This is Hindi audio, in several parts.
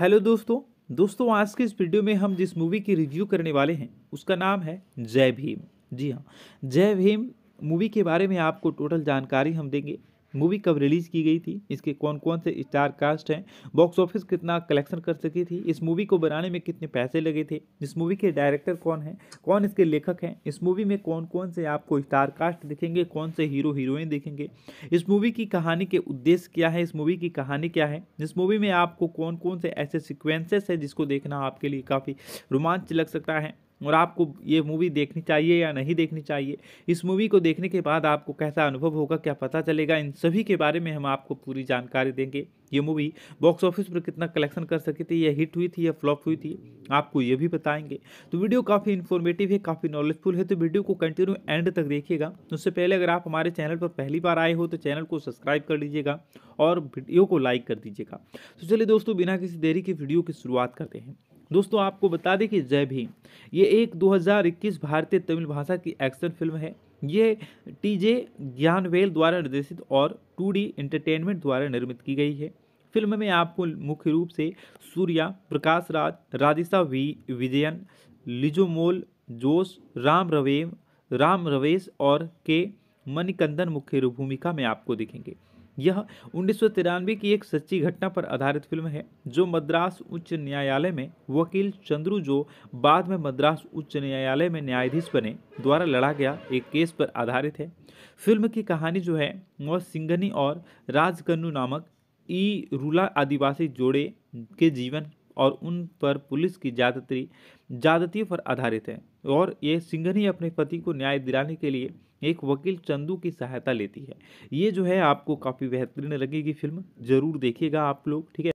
हेलो दोस्तों दोस्तों आज के इस वीडियो में हम जिस मूवी की रिव्यू करने वाले हैं उसका नाम है जय भीम जी हाँ जय भीम मूवी के बारे में आपको टोटल जानकारी हम देंगे मूवी कब रिलीज़ की गई थी इसके कौन कौन से स्टार कास्ट हैं बॉक्स ऑफिस कितना कलेक्शन कर सकी थी इस मूवी को बनाने में कितने पैसे लगे थे इस मूवी के डायरेक्टर कौन हैं कौन इसके लेखक हैं इस मूवी में कौन कौन से आपको स्टार कास्ट दिखेंगे कौन से हीरो हीरोइन दिखेंगे इस मूवी की कहानी के उद्देश्य क्या है इस मूवी की कहानी क्या है इस मूवी में आपको कौन कौन से ऐसे सिक्वेंसेस हैं जिसको देखना आपके लिए काफ़ी रोमांच लग सकता है और आपको ये मूवी देखनी चाहिए या नहीं देखनी चाहिए इस मूवी को देखने के बाद आपको कैसा अनुभव होगा क्या पता चलेगा इन सभी के बारे में हम आपको पूरी जानकारी देंगे ये मूवी बॉक्स ऑफिस पर कितना कलेक्शन कर सकी थी या हिट हुई थी या फ्लॉप हुई थी आपको ये भी बताएंगे तो वीडियो काफ़ी इन्फॉर्मेटिव है काफ़ी नॉलेजफुल है तो वीडियो को कंटिन्यू एंड तक देखिएगा उससे पहले अगर आप हमारे चैनल पर पहली बार आए हो तो चैनल को सब्सक्राइब कर लीजिएगा और वीडियो को लाइक कर दीजिएगा तो चलिए दोस्तों बिना किसी देरी के वीडियो की शुरुआत करते हैं दोस्तों आपको बता दें कि जय भीम ये एक 2021 भारतीय तमिल भाषा की एक्शन फिल्म है ये टीजे ज्ञानवेल द्वारा निर्देशित और टू एंटरटेनमेंट द्वारा निर्मित की गई है फिल्म में आपको मुख्य रूप से सूर्या प्रकाश राज राधिशा वी विजयन लिजोमोल जोश राम रवेम राम रवेश और के मणिकंदन मुख्य भूमिका में आपको दिखेंगे यह उन्नीस की एक सच्ची घटना पर आधारित फिल्म है जो मद्रास उच्च न्यायालय में वकील चंद्रू जो बाद में मद्रास उच्च न्यायालय में न्यायाधीश बने द्वारा लड़ा गया एक केस पर आधारित है फिल्म की कहानी जो है वह सिंघनी और राजकन्नू नामक ई रूला आदिवासी जोड़े के जीवन और उन पर पुलिस की ज्यादती ज्यादतियों पर आधारित है और ये सिंघनी अपने पति को न्याय दिलाने के लिए एक वकील चंदू की सहायता लेती है ये जो है आपको काफ़ी बेहतरीन लगेगी फिल्म ज़रूर देखिएगा आप लोग ठीक है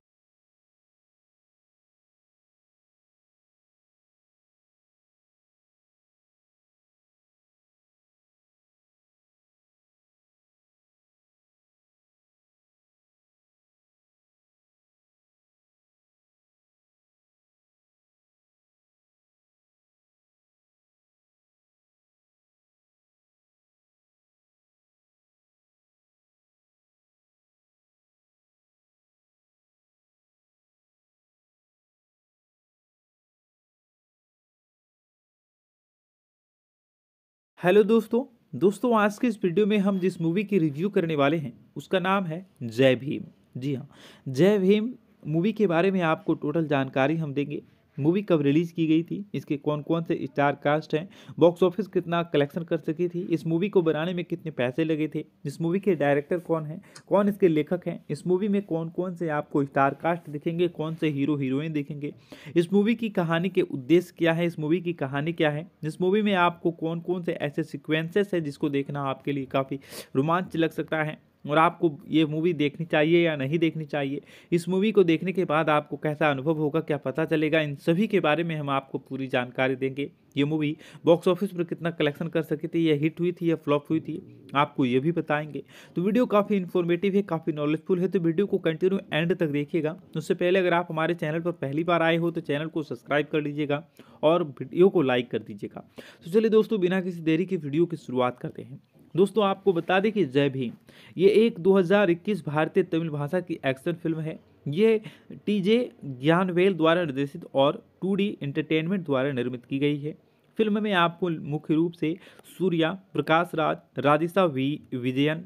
हेलो दोस्तों दोस्तों आज के इस वीडियो में हम जिस मूवी की रिव्यू करने वाले हैं उसका नाम है जय भीम जी हाँ जय भीम मूवी के बारे में आपको टोटल जानकारी हम देंगे मूवी कब रिलीज़ की गई थी इसके कौन कौन से स्टार कास्ट हैं बॉक्स ऑफिस कितना कलेक्शन कर सकी थी इस मूवी को बनाने में कितने पैसे लगे थे इस मूवी के डायरेक्टर कौन हैं कौन इसके लेखक हैं इस मूवी में कौन कौन से आपको स्टार कास्ट दिखेंगे कौन से हीरो हीरोइन दिखेंगे इस मूवी की कहानी के उद्देश्य क्या है इस मूवी की कहानी क्या है इस मूवी में आपको कौन कौन से ऐसे सिक्वेंसेस हैं जिसको देखना आपके लिए काफ़ी रोमांच लग सकता है और आपको ये मूवी देखनी चाहिए या नहीं देखनी चाहिए इस मूवी को देखने के बाद आपको कैसा अनुभव होगा क्या पता चलेगा इन सभी के बारे में हम आपको पूरी जानकारी देंगे ये मूवी बॉक्स ऑफिस पर कितना कलेक्शन कर सकी थी या हिट हुई थी या फ्लॉप हुई थी आपको ये भी बताएंगे तो वीडियो काफ़ी इन्फॉर्मेटिव है काफ़ी नॉलेजफुल है तो वीडियो को कंटिन्यू एंड तक देखिएगा उससे पहले अगर आप हमारे चैनल पर पहली बार आए हो तो चैनल को सब्सक्राइब कर लीजिएगा और वीडियो को लाइक कर दीजिएगा तो चलिए दोस्तों बिना किसी देरी के वीडियो की शुरुआत करते हैं दोस्तों आपको बता दें कि जय भीम ये एक 2021 भारतीय तमिल भाषा की एक्शन फिल्म है ये टी जे ज्ञानवेल द्वारा निर्देशित और टू डी एंटरटेनमेंट द्वारा निर्मित की गई है फिल्म में आपको मुख्य रूप से सूर्या प्रकाश राज राधिशा वी विजयन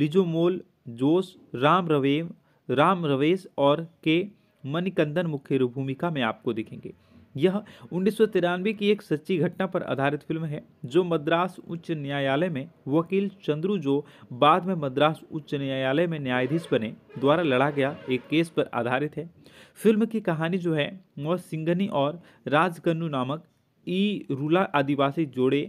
लिजोमोल जोश राम रवेम राम रवेश और के मणिकंदन मुख्य भूमिका में आपको दिखेंगे यह उन्नीस की एक सच्ची घटना पर आधारित फिल्म है जो मद्रास उच्च न्यायालय में वकील चंद्रू जो बाद में मद्रास उच्च न्यायालय में न्यायाधीश बने द्वारा लड़ा गया एक केस पर आधारित है फिल्म की कहानी जो है वह सिंघनी और राजकन्नू नामक ई रूला आदिवासी जोड़े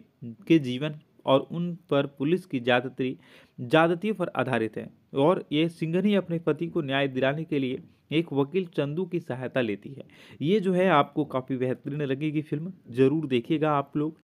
के जीवन और उन पर पुलिस की ज्यादती ज्यादती पर आधारित है और ये सिंघनी अपने पति को न्याय दिलाने के लिए एक वकील चंदू की सहायता लेती है ये जो है आपको काफ़ी बेहतरीन लगेगी फिल्म ज़रूर देखिएगा आप लोग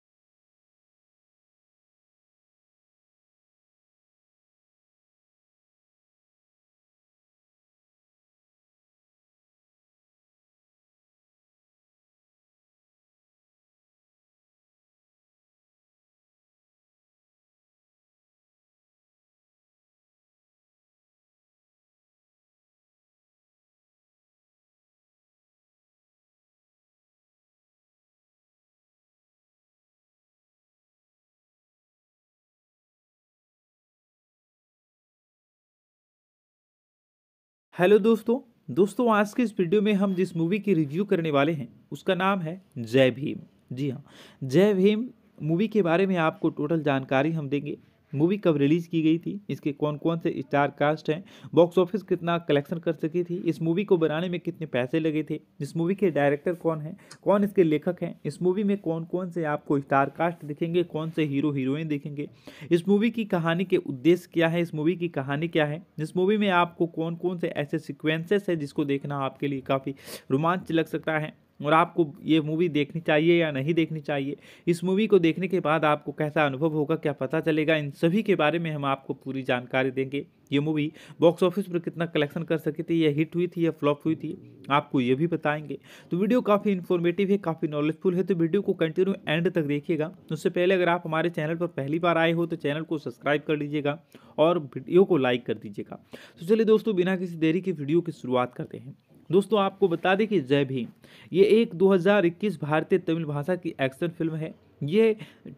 हेलो दोस्तों दोस्तों आज के इस वीडियो में हम जिस मूवी की रिव्यू करने वाले हैं उसका नाम है जय भीम जी हाँ जय भीम मूवी के बारे में आपको टोटल जानकारी हम देंगे मूवी कब रिलीज़ की गई थी इसके कौन कौन से स्टार कास्ट हैं बॉक्स ऑफिस कितना कलेक्शन कर सकी थी इस मूवी को बनाने में कितने पैसे लगे थे इस मूवी के डायरेक्टर कौन हैं कौन इसके लेखक हैं इस मूवी में कौन कौन से आपको स्टार कास्ट दिखेंगे कौन से हीरो हीरोइन दिखेंगे इस मूवी की कहानी के उद्देश्य क्या है इस मूवी की कहानी क्या है इस मूवी में आपको कौन कौन से ऐसे सिक्वेंसेस हैं जिसको देखना आपके लिए काफ़ी रोमांच लग सकता है और आपको ये मूवी देखनी चाहिए या नहीं देखनी चाहिए इस मूवी को देखने के बाद आपको कैसा अनुभव होगा क्या पता चलेगा इन सभी के बारे में हम आपको पूरी जानकारी देंगे ये मूवी बॉक्स ऑफिस पर कितना कलेक्शन कर सकी थी या हिट हुई थी या फ्लॉप हुई थी आपको ये भी बताएंगे तो वीडियो काफ़ी इन्फॉर्मेटिव है काफ़ी नॉलेजफुल है तो वीडियो को कंटिन्यू एंड तक देखिएगा उससे पहले अगर आप हमारे चैनल पर पहली बार आए हो तो चैनल को सब्सक्राइब कर लीजिएगा और वीडियो को लाइक कर दीजिएगा तो चलिए दोस्तों बिना किसी देरी के वीडियो की शुरुआत करते हैं दोस्तों आपको बता दें कि जय भीम ये एक 2021 भारतीय तमिल भाषा की एक्शन फिल्म है ये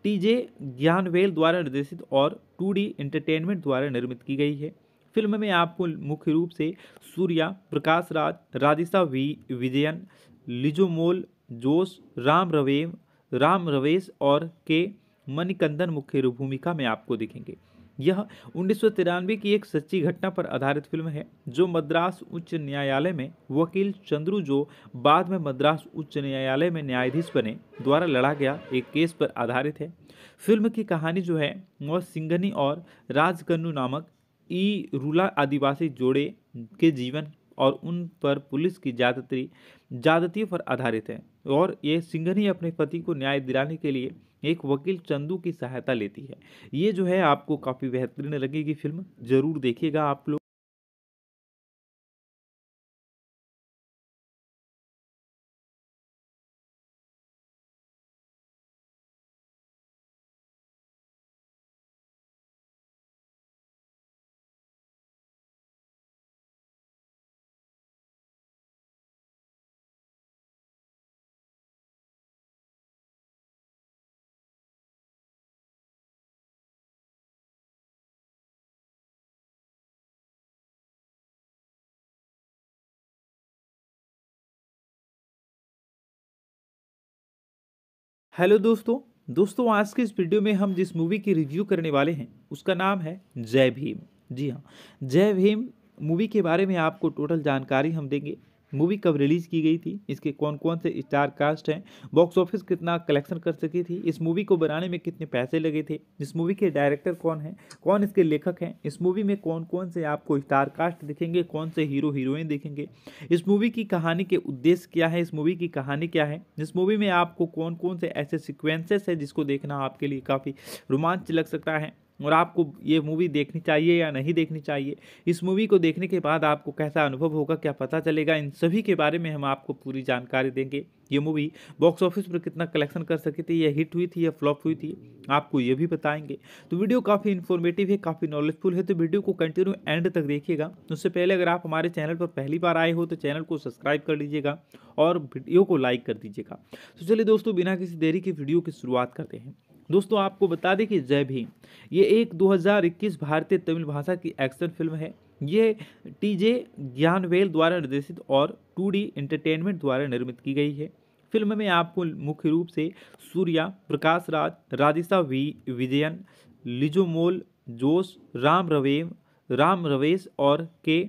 टीजे ज्ञानवेल द्वारा निर्देशित और टू एंटरटेनमेंट द्वारा निर्मित की गई है फिल्म में आपको मुख्य रूप से सूर्या प्रकाश राज राजिशा वी विजयन लिजोमोल जोश राम रवेम राम रवेश और के मणिकंदन मुख्य भूमिका में आपको दिखेंगे यह उन्नीस की एक सच्ची घटना पर आधारित फिल्म है जो मद्रास उच्च न्यायालय में वकील चंद्रू जो बाद में मद्रास उच्च न्यायालय में न्यायाधीश बने द्वारा लड़ा गया एक केस पर आधारित है फिल्म की कहानी जो है वह सिंघनी और राजकन्नू नामक ई रूला आदिवासी जोड़े के जीवन और उन पर पुलिस की ज्यादती ज्यादतियों पर आधारित है और ये सिंघनी अपने पति को न्याय दिलाने के लिए एक वकील चंदू की सहायता लेती है ये जो है आपको काफ़ी बेहतरीन लगेगी फिल्म ज़रूर देखिएगा आप लोग हेलो दोस्तों दोस्तों आज के इस वीडियो में हम जिस मूवी की रिव्यू करने वाले हैं उसका नाम है जय भीम जी हाँ जय भीम मूवी के बारे में आपको टोटल जानकारी हम देंगे मूवी कब रिलीज़ की गई थी इसके कौन कौन से स्टार कास्ट हैं बॉक्स ऑफिस कितना कलेक्शन कर सकी थी इस मूवी को बनाने में कितने पैसे लगे थे इस मूवी के डायरेक्टर कौन हैं कौन इसके लेखक हैं इस मूवी में कौन कौन से आपको स्टार कास्ट दिखेंगे कौन से हीरो हीरोइन दिखेंगे इस मूवी की कहानी के उद्देश्य क्या है इस मूवी की कहानी क्या है इस मूवी में आपको कौन कौन से ऐसे सिक्वेंसेस हैं जिसको देखना आपके लिए काफ़ी रोमांच लग सकता है और आपको ये मूवी देखनी चाहिए या नहीं देखनी चाहिए इस मूवी को देखने के बाद आपको कैसा अनुभव होगा क्या पता चलेगा इन सभी के बारे में हम आपको पूरी जानकारी देंगे ये मूवी बॉक्स ऑफिस पर कितना कलेक्शन कर सकी थी या हिट हुई थी या फ्लॉप हुई थी आपको ये भी बताएंगे तो वीडियो काफ़ी इन्फॉर्मेटिव है काफ़ी नॉलेजफुल है तो वीडियो को कंटिन्यू एंड तक देखिएगा उससे पहले अगर आप हमारे चैनल पर पहली बार आए हो तो चैनल को सब्सक्राइब कर लीजिएगा और वीडियो को लाइक कर दीजिएगा तो चलिए दोस्तों बिना किसी देरी के वीडियो की शुरुआत करते हैं दोस्तों आपको बता दें कि जय भीम ये एक 2021 भारतीय तमिल भाषा की एक्शन फिल्म है ये टीजे ज्ञानवेल द्वारा निर्देशित और टू एंटरटेनमेंट द्वारा निर्मित की गई है फिल्म में आपको मुख्य रूप से सूर्या प्रकाश राज राधिशा वी विजयन लिजोमोल जोश राम रवेम राम रवेश और के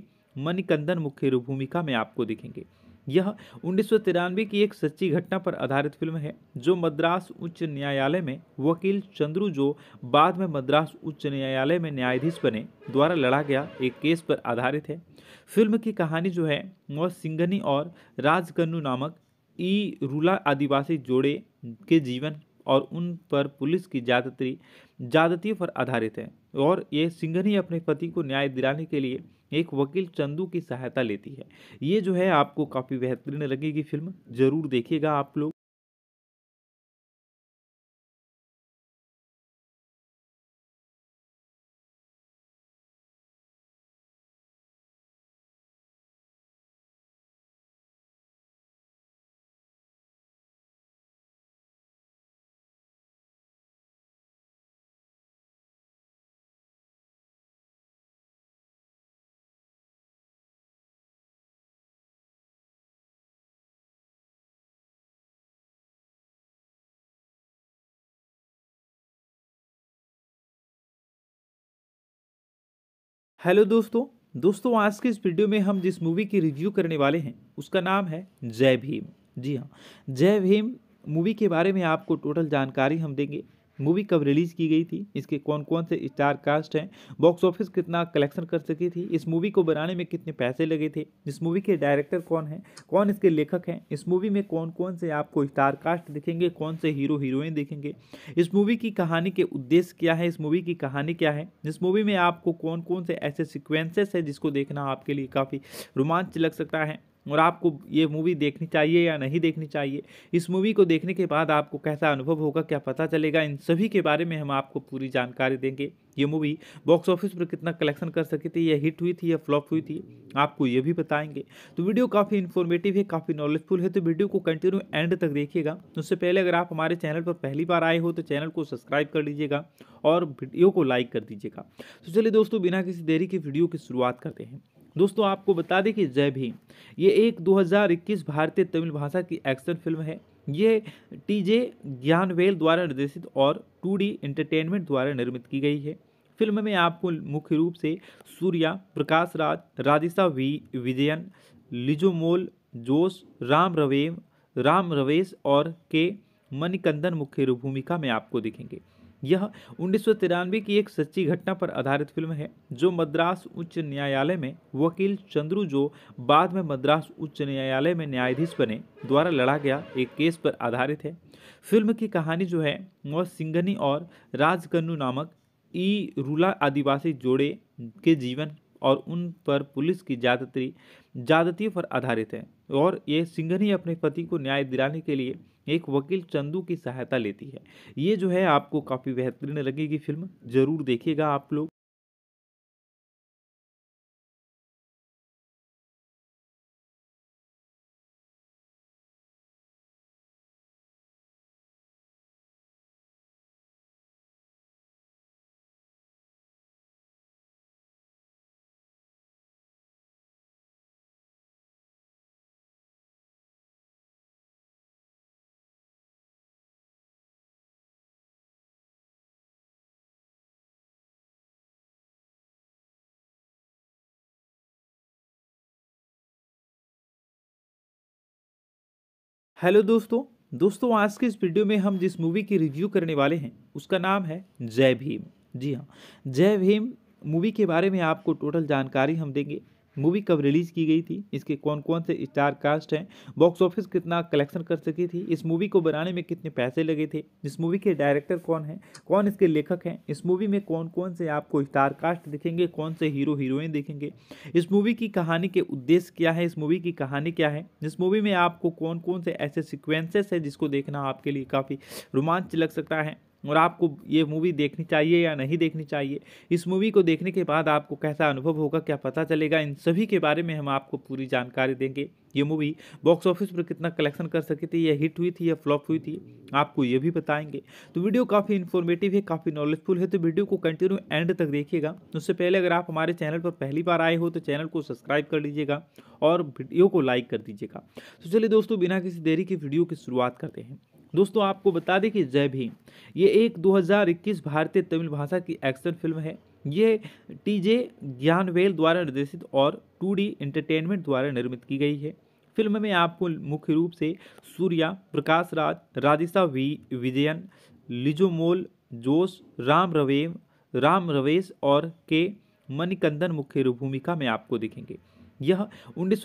मणिकंदन मुख्य भूमिका में आपको दिखेंगे यह उन्नीस की एक सच्ची घटना पर आधारित फिल्म है जो मद्रास उच्च न्यायालय में वकील चंद्रू जो बाद में मद्रास उच्च न्यायालय में न्यायाधीश बने द्वारा लड़ा गया एक केस पर आधारित है फिल्म की कहानी जो है वह सिंघनी और राजकन्नू नामक ई रूला आदिवासी जोड़े के जीवन और उन पर पुलिस की ज्यादती ज्यादतियों पर आधारित है और ये सिंघनी अपने पति को न्याय दिलाने के लिए एक वकील चंदू की सहायता लेती है ये जो है आपको काफ़ी बेहतरीन लगेगी फिल्म ज़रूर देखिएगा आप लोग हेलो दोस्तों दोस्तों आज के इस वीडियो में हम जिस मूवी की रिव्यू करने वाले हैं उसका नाम है जय भीम जी हाँ जय भीम मूवी के बारे में आपको टोटल जानकारी हम देंगे मूवी कब रिलीज़ की गई थी इसके कौन कौन से स्टार कास्ट हैं बॉक्स ऑफिस कितना कलेक्शन कर सकी थी इस मूवी को बनाने में कितने पैसे लगे थे इस मूवी के डायरेक्टर कौन हैं कौन इसके लेखक हैं इस मूवी में कौन कौन से आपको स्टार कास्ट दिखेंगे कौन से हीरो हीरोइन दिखेंगे इस मूवी की कहानी के उद्देश्य क्या है इस मूवी की कहानी क्या है इस मूवी में आपको कौन कौन से ऐसे सिक्वेंसेस हैं जिसको देखना आपके लिए काफ़ी रोमांच लग सकता है और आपको ये मूवी देखनी चाहिए या नहीं देखनी चाहिए इस मूवी को देखने के बाद आपको कैसा अनुभव होगा क्या पता चलेगा इन सभी के बारे में हम आपको पूरी जानकारी देंगे ये मूवी बॉक्स ऑफिस पर कितना कलेक्शन कर सकी थी या हिट हुई थी या फ्लॉप हुई थी आपको ये भी बताएंगे तो वीडियो काफ़ी इन्फॉर्मेटिव है काफ़ी नॉलेजफुल है तो वीडियो को कंटिन्यू एंड तक देखिएगा उससे पहले अगर आप हमारे चैनल पर पहली बार आए हो तो चैनल को सब्सक्राइब कर लीजिएगा और वीडियो को लाइक कर दीजिएगा तो चलिए दोस्तों बिना किसी देरी के वीडियो की शुरुआत करते हैं दोस्तों आपको बता दें कि जय भीम ये एक 2021 भारतीय तमिल भाषा की एक्शन फिल्म है ये टीजे ज्ञानवेल द्वारा निर्देशित और टू एंटरटेनमेंट द्वारा निर्मित की गई है फिल्म में आपको मुख्य रूप से सूर्या प्रकाश राज राधिशा वी विजयन लिजोमोल जोश राम रवेम राम रवेश और के मणिकंदन मुख्य भूमिका में आपको दिखेंगे यह उन्नीस की एक सच्ची घटना पर आधारित फिल्म है जो मद्रास उच्च न्यायालय में वकील चंद्रू जो बाद में मद्रास उच्च न्यायालय में न्यायाधीश बने द्वारा लड़ा गया एक केस पर आधारित है फिल्म की कहानी जो है वह सिंघनी और राजकन्नू नामक ई रूला आदिवासी जोड़े के जीवन और उन पर पुलिस की ज्यादती ज्यादती पर आधारित है और ये सिंघनी अपने पति को न्याय दिलाने के लिए एक वकील चंदू की सहायता लेती है ये जो है आपको काफ़ी बेहतरीन लगेगी फिल्म ज़रूर देखिएगा आप लोग हेलो दोस्तों दोस्तों आज के इस वीडियो में हम जिस मूवी की रिव्यू करने वाले हैं उसका नाम है जय भीम जी हाँ जय भीम मूवी के बारे में आपको टोटल जानकारी हम देंगे मूवी कब रिलीज़ की गई थी इसके कौन कौन से स्टार कास्ट हैं बॉक्स ऑफिस कितना कलेक्शन कर सकी थी इस मूवी को बनाने में कितने पैसे लगे थे इस मूवी के डायरेक्टर कौन हैं कौन इसके लेखक हैं इस मूवी में कौन कौन से आपको स्टार कास्ट दिखेंगे कौन से हीरो हीरोइन दिखेंगे इस मूवी की कहानी के उद्देश्य क्या है इस मूवी की कहानी क्या है इस मूवी में आपको कौन कौन से ऐसे सिक्वेंसेस हैं जिसको देखना आपके लिए काफ़ी रोमांच लग सकता है और आपको ये मूवी देखनी चाहिए या नहीं देखनी चाहिए इस मूवी को देखने के बाद आपको कैसा अनुभव होगा क्या पता चलेगा इन सभी के बारे में हम आपको पूरी जानकारी देंगे ये मूवी बॉक्स ऑफिस पर कितना कलेक्शन कर सकी थी या हिट हुई थी या फ्लॉप हुई थी आपको ये भी बताएंगे तो वीडियो काफ़ी इन्फॉर्मेटिव है काफ़ी नॉलेजफुल है तो वीडियो को कंटिन्यू एंड तक देखिएगा उससे पहले अगर आप हमारे चैनल पर पहली बार आए हो तो चैनल को सब्सक्राइब कर लीजिएगा और वीडियो को लाइक कर दीजिएगा तो चलिए दोस्तों बिना किसी देरी की वीडियो की शुरुआत करते हैं दोस्तों आपको बता दें कि जय भीम ये एक 2021 भारतीय तमिल भाषा की एक्शन फिल्म है ये टीजे ज्ञानवेल द्वारा निर्देशित और टू डी एंटरटेनमेंट द्वारा निर्मित की गई है फिल्म में आपको मुख्य रूप से सूर्या प्रकाश राज राधिशा वी विजयन लिजोमोल जोश राम रवेम राम रवेश और के मणिकंदन मुख्य भूमिका में आपको दिखेंगे यह उन्नीस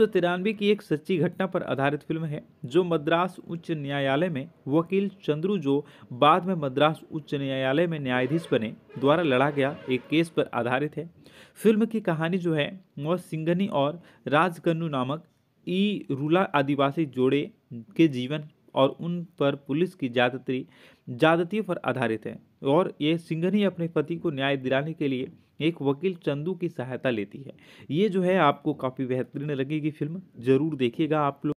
की एक सच्ची घटना पर आधारित फिल्म है जो मद्रास उच्च न्यायालय में वकील चंद्रू जो बाद में मद्रास उच्च न्यायालय में न्यायाधीश बने द्वारा लड़ा गया एक केस पर आधारित है फिल्म की कहानी जो है वह सिंघनी और राजकन्नू नामक ई रूला आदिवासी जोड़े के जीवन और उन पर पुलिस की ज्यादतरी ज्यादतियों पर आधारित है और ये सिंघनी अपने पति को न्याय दिलाने के लिए एक वकील चंदू की सहायता लेती है ये जो है आपको काफ़ी बेहतरीन लगेगी फिल्म ज़रूर देखिएगा आप लोग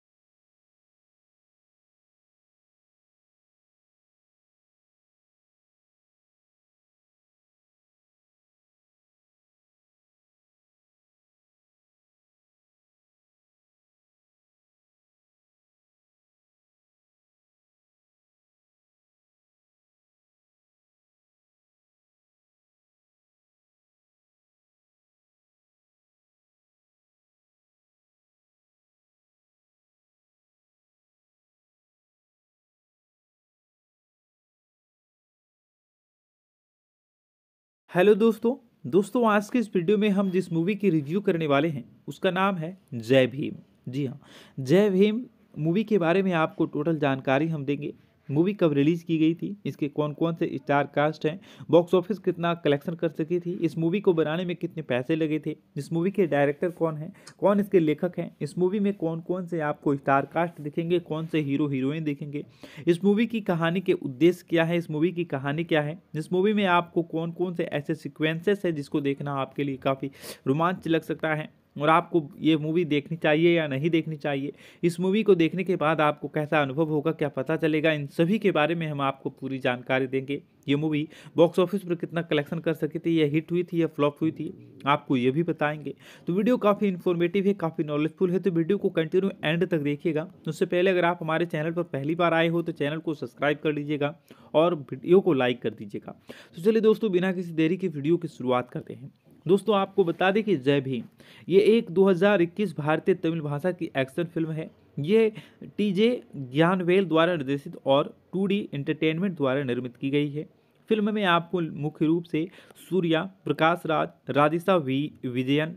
हेलो दोस्तों दोस्तों आज के इस वीडियो में हम जिस मूवी की रिव्यू करने वाले हैं उसका नाम है जय भीम जी हाँ जय भीम मूवी के बारे में आपको टोटल जानकारी हम देंगे मूवी कब रिलीज़ की गई थी इसके कौन कौन से स्टार कास्ट हैं बॉक्स ऑफिस कितना कलेक्शन कर सकी थी इस मूवी को बनाने में कितने पैसे लगे थे इस मूवी के डायरेक्टर कौन हैं कौन इसके लेखक हैं इस मूवी में कौन कौन से आपको स्टार कास्ट दिखेंगे कौन से हीरो हीरोइन दिखेंगे इस मूवी की कहानी के उद्देश्य क्या है इस मूवी की कहानी क्या है इस मूवी में आपको कौन कौन से ऐसे सिक्वेंसेस हैं जिसको देखना आपके लिए काफ़ी रोमांच लग सकता है और आपको ये मूवी देखनी चाहिए या नहीं देखनी चाहिए इस मूवी को देखने के बाद आपको कैसा अनुभव होगा क्या पता चलेगा इन सभी के बारे में हम आपको पूरी जानकारी देंगे ये मूवी बॉक्स ऑफिस पर कितना कलेक्शन कर सकी थी या हिट हुई थी या फ्लॉप हुई थी आपको ये भी बताएंगे तो वीडियो काफ़ी इन्फॉर्मेटिव है काफ़ी नॉलेजफुल है तो वीडियो को कंटिन्यू एंड तक देखिएगा उससे पहले अगर आप हमारे चैनल पर पहली बार आए हो तो चैनल को सब्सक्राइब कर लीजिएगा और वीडियो को लाइक कर दीजिएगा तो चलिए दोस्तों बिना किसी देरी के वीडियो की शुरुआत करते हैं दोस्तों आपको बता दें कि जय भीम ये एक 2021 भारतीय तमिल भाषा की एक्शन फिल्म है ये टीजे ज्ञानवेल द्वारा निर्देशित और टू एंटरटेनमेंट द्वारा निर्मित की गई है फिल्म में आपको मुख्य रूप से सूर्या प्रकाश राज राधिशा वी विजयन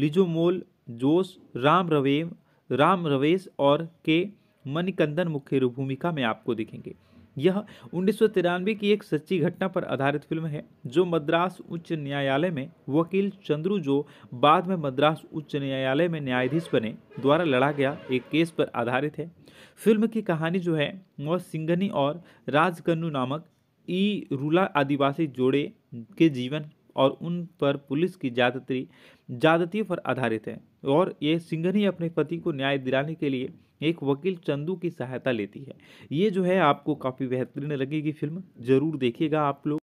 लिजोमोल जोश राम रवेम राम रवेश और के मणिकंदन मुख्य भूमिका में आपको दिखेंगे यह उन्नीस की एक सच्ची घटना पर आधारित फिल्म है जो मद्रास उच्च न्यायालय में वकील चंद्रू जो बाद में मद्रास उच्च न्यायालय में न्यायाधीश बने द्वारा लड़ा गया एक केस पर आधारित है फिल्म की कहानी जो है वह सिंघनी और राजकन्नू नामक ई रूला आदिवासी जोड़े के जीवन और उन पर पुलिस की ज्यादती ज्यादतियों पर आधारित है और ये सिंघनी अपने पति को न्याय दिलाने के लिए एक वकील चंदू की सहायता लेती है ये जो है आपको काफ़ी बेहतरीन लगेगी फिल्म ज़रूर देखिएगा आप लोग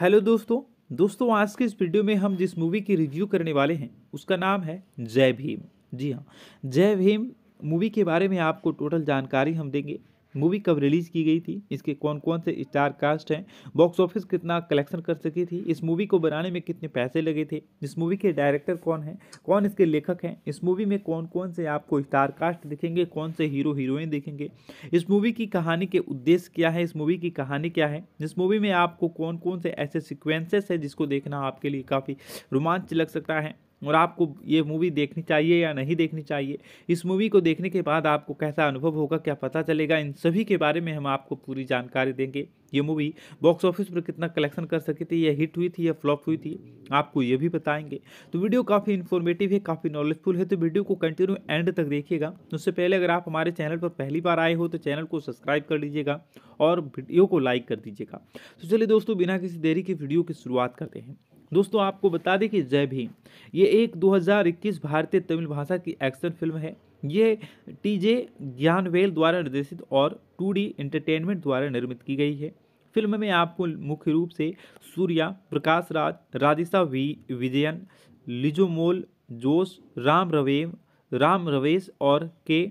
हेलो दोस्तों दोस्तों आज के इस वीडियो में हम जिस मूवी की रिव्यू करने वाले हैं उसका नाम है जय भीम जी हाँ जय भीम मूवी के बारे में आपको टोटल जानकारी हम देंगे मूवी कब रिलीज़ की गई थी इसके कौन कौन से स्टार कास्ट हैं बॉक्स ऑफिस कितना कलेक्शन कर सकी थी इस मूवी को बनाने में कितने पैसे लगे थे इस मूवी के डायरेक्टर कौन हैं कौन इसके लेखक हैं इस मूवी में कौन कौन से आपको स्टार कास्ट दिखेंगे कौन से हीरो हीरोइन दिखेंगे इस मूवी की कहानी के उद्देश्य क्या है इस मूवी की कहानी क्या है इस मूवी में आपको कौन कौन से ऐसे सिक्वेंसेस हैं जिसको देखना आपके लिए काफ़ी रोमांच लग सकता है और आपको ये मूवी देखनी चाहिए या नहीं देखनी चाहिए इस मूवी को देखने के बाद आपको कैसा अनुभव होगा क्या पता चलेगा इन सभी के बारे में हम आपको पूरी जानकारी देंगे ये मूवी बॉक्स ऑफिस पर कितना कलेक्शन कर सकी थी या हिट हुई थी या फ्लॉप हुई थी आपको ये भी बताएंगे तो वीडियो काफ़ी इन्फॉर्मेटिव है काफ़ी नॉलेजफुल है तो वीडियो को कंटिन्यू एंड तक देखिएगा उससे पहले अगर आप हमारे चैनल पर पहली बार आए हो तो चैनल को सब्सक्राइब कर लीजिएगा और वीडियो को लाइक कर दीजिएगा तो चलिए दोस्तों बिना किसी देरी के वीडियो की शुरुआत करते हैं दोस्तों आपको बता दें कि जय भीम ये एक 2021 भारतीय तमिल भाषा की एक्शन फिल्म है ये टीजे ज्ञानवेल द्वारा निर्देशित और टू एंटरटेनमेंट द्वारा निर्मित की गई है फिल्म में आपको मुख्य रूप से सूर्या प्रकाश राज राधिशा वी विजयन लिजोमोल जोश राम रवेम राम रवेश और के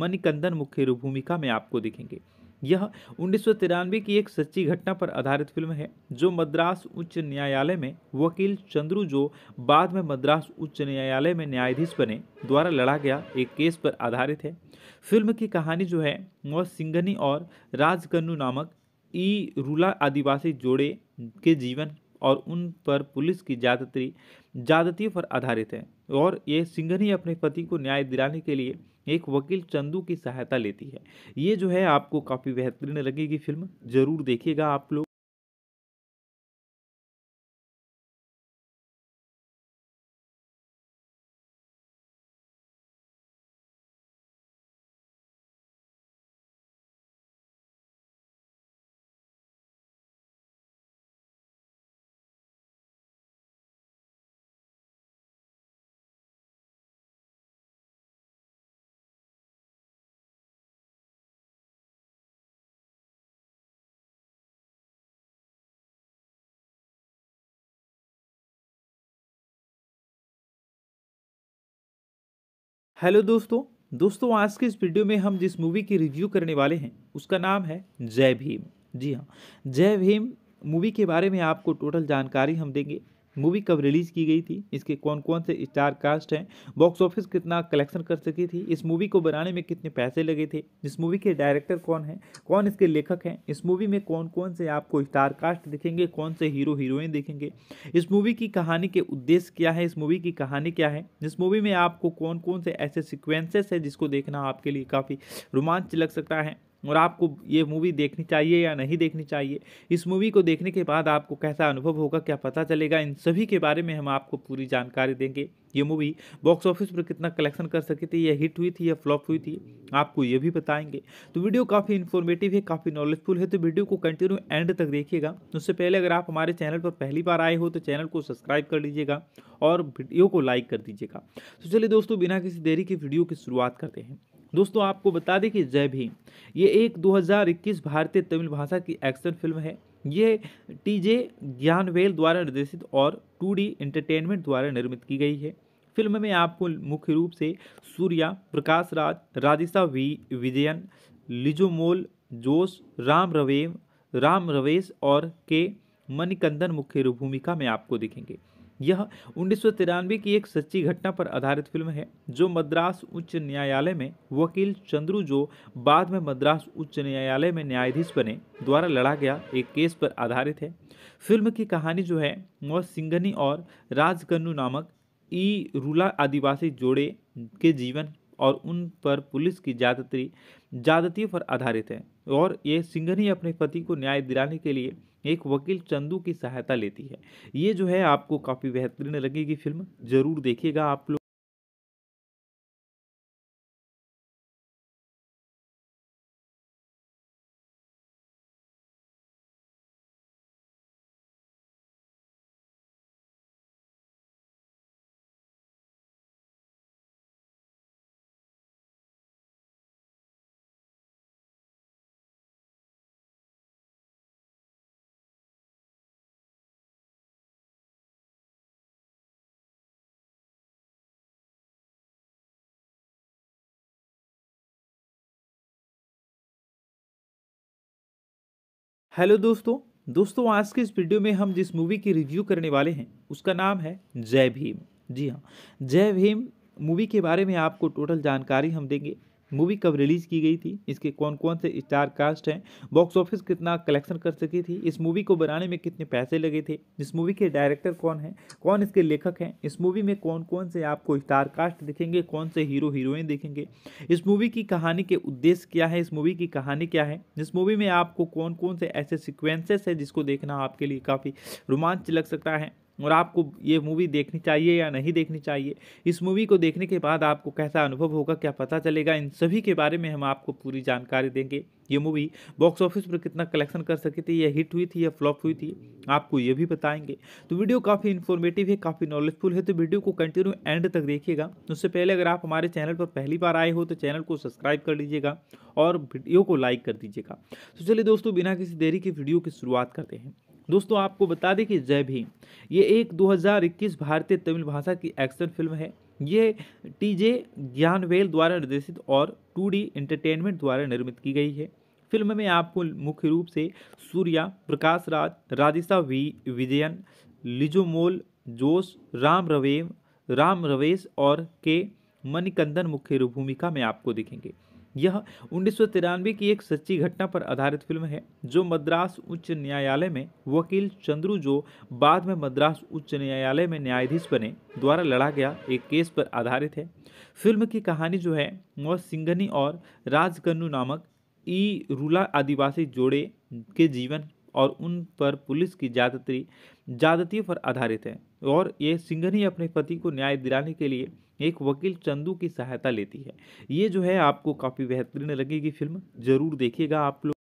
मणिकंदन मुख्य भूमिका में आपको दिखेंगे यह उन्नीस की एक सच्ची घटना पर आधारित फिल्म है जो मद्रास उच्च न्यायालय में वकील चंद्रू जो बाद में मद्रास उच्च न्यायालय में न्यायाधीश बने द्वारा लड़ा गया एक केस पर आधारित है फिल्म की कहानी जो है वह सिंघनी और राजकन्नू नामक ई रूला आदिवासी जोड़े के जीवन और उन पर पुलिस की ज्यादती ज्यादतियों पर आधारित है और ये सिंघनी अपने पति को न्याय दिलाने के लिए एक वकील चंदू की सहायता लेती है ये जो है आपको काफ़ी बेहतरीन लगेगी फिल्म ज़रूर देखिएगा आप लोग हेलो दोस्तों दोस्तों आज के इस वीडियो में हम जिस मूवी की रिव्यू करने वाले हैं उसका नाम है जय भीम जी हाँ जय भीम मूवी के बारे में आपको टोटल जानकारी हम देंगे मूवी कब रिलीज़ की गई थी इसके कौन कौन से स्टार कास्ट हैं बॉक्स ऑफिस कितना कलेक्शन कर सकी थी इस मूवी को बनाने में कितने पैसे लगे थे इस मूवी के डायरेक्टर कौन हैं कौन इसके लेखक हैं इस मूवी में कौन कौन से आपको स्टार कास्ट दिखेंगे कौन से हीरो हीरोइन दिखेंगे इस मूवी की कहानी के उद्देश्य क्या है इस मूवी की कहानी क्या है इस मूवी में आपको कौन कौन से ऐसे सिक्वेंसेस हैं जिसको देखना आपके लिए काफ़ी रोमांच लग सकता है और आपको ये मूवी देखनी चाहिए या नहीं देखनी चाहिए इस मूवी को देखने के बाद आपको कैसा अनुभव होगा क्या पता चलेगा इन सभी के बारे में हम आपको पूरी जानकारी देंगे ये मूवी बॉक्स ऑफिस पर कितना कलेक्शन कर सकी थी या हिट हुई थी या फ्लॉप हुई थी आपको ये भी बताएंगे तो वीडियो काफ़ी इन्फॉर्मेटिव है काफ़ी नॉलेजफुल है तो वीडियो को कंटिन्यू एंड तक देखिएगा उससे पहले अगर आप हमारे चैनल पर पहली बार आए हो तो चैनल को सब्सक्राइब कर लीजिएगा और वीडियो को लाइक कर दीजिएगा तो चलिए दोस्तों बिना किसी देरी के वीडियो की शुरुआत करते हैं दोस्तों आपको बता दें कि जय भीम ये एक 2021 भारतीय तमिल भाषा की एक्शन फिल्म है ये टीजे ज्ञानवेल द्वारा निर्देशित और टू एंटरटेनमेंट द्वारा निर्मित की गई है फिल्म में आपको मुख्य रूप से सूर्या प्रकाश राज राधिशा वी विजयन लिजोमोल जोश राम रवेम राम रवेश और के मणिकंदन मुख्य भूमिका में आपको दिखेंगे यह उन्नीस की एक सच्ची घटना पर आधारित फिल्म है जो मद्रास उच्च न्यायालय में वकील चंद्रू जो बाद में मद्रास उच्च न्यायालय में न्यायाधीश बने द्वारा लड़ा गया एक केस पर आधारित है फिल्म की कहानी जो है वह सिंघनी और राजकन्नू नामक ई रूला आदिवासी जोड़े के जीवन और उन पर पुलिस की ज्यादातरी ज्यादती पर आधारित है और ये सिंघनी अपने पति को न्याय दिलाने के लिए एक वकील चंदू की सहायता लेती है ये जो है आपको काफ़ी बेहतरीन लगेगी फिल्म ज़रूर देखिएगा आप लोग हेलो दोस्तों दोस्तों आज के इस वीडियो में हम जिस मूवी की रिव्यू करने वाले हैं उसका नाम है जय भीम जी हाँ जय भीम मूवी के बारे में आपको टोटल जानकारी हम देंगे मूवी कब रिलीज़ की गई थी इसके कौन कौन से स्टार कास्ट हैं बॉक्स ऑफिस कितना कलेक्शन कर सकी थी इस मूवी को बनाने में कितने पैसे लगे थे इस मूवी के डायरेक्टर कौन हैं कौन इसके लेखक हैं इस मूवी में कौन कौन से आपको स्टार कास्ट दिखेंगे कौन से हीरो हीरोइन दिखेंगे इस मूवी की कहानी के उद्देश्य क्या है इस मूवी की कहानी क्या है इस मूवी में आपको कौन कौन से ऐसे सिक्वेंसेस हैं जिसको देखना आपके लिए काफ़ी रोमांच लग सकता है और आपको ये मूवी देखनी चाहिए या नहीं देखनी चाहिए इस मूवी को देखने के बाद आपको कैसा अनुभव होगा क्या पता चलेगा इन सभी के बारे में हम आपको पूरी जानकारी देंगे ये मूवी बॉक्स ऑफिस पर कितना कलेक्शन कर सकी थी या हिट हुई थी या फ्लॉप हुई थी आपको ये भी बताएंगे तो वीडियो काफ़ी इन्फॉर्मेटिव है काफ़ी नॉलेजफुल है तो वीडियो को कंटिन्यू एंड तक देखिएगा उससे पहले अगर आप हमारे चैनल पर पहली बार आए हो तो चैनल को सब्सक्राइब कर लीजिएगा और वीडियो को लाइक कर दीजिएगा तो चलिए दोस्तों बिना किसी देरी के वीडियो की शुरुआत करते हैं दोस्तों आपको बता दें कि जय भीम ये एक 2021 भारतीय तमिल भाषा की एक्शन फिल्म है ये टीजे ज्ञानवेल द्वारा निर्देशित और टू एंटरटेनमेंट द्वारा निर्मित की गई है फिल्म में आपको मुख्य रूप से सूर्या प्रकाश राज राधिशा वी विजयन लिजोमोल जोश राम रवेम राम रवेश और के मणिकंदन मुख्य भूमिका में आपको दिखेंगे यह उन्नीस की एक सच्ची घटना पर आधारित फिल्म है जो मद्रास उच्च न्यायालय में वकील चंद्रू जो बाद में मद्रास उच्च न्यायालय में न्यायाधीश बने द्वारा लड़ा गया एक केस पर आधारित है फिल्म की कहानी जो है वह सिंघनी और राजकन्नू नामक ई रूला आदिवासी जोड़े के जीवन और उन पर पुलिस की ज्यादती ज्यादतियों पर आधारित है और ये सिंघनी अपने पति को न्याय दिलाने के लिए एक वकील चंदू की सहायता लेती है ये जो है आपको काफ़ी बेहतरीन लगेगी फिल्म ज़रूर देखिएगा आप लोग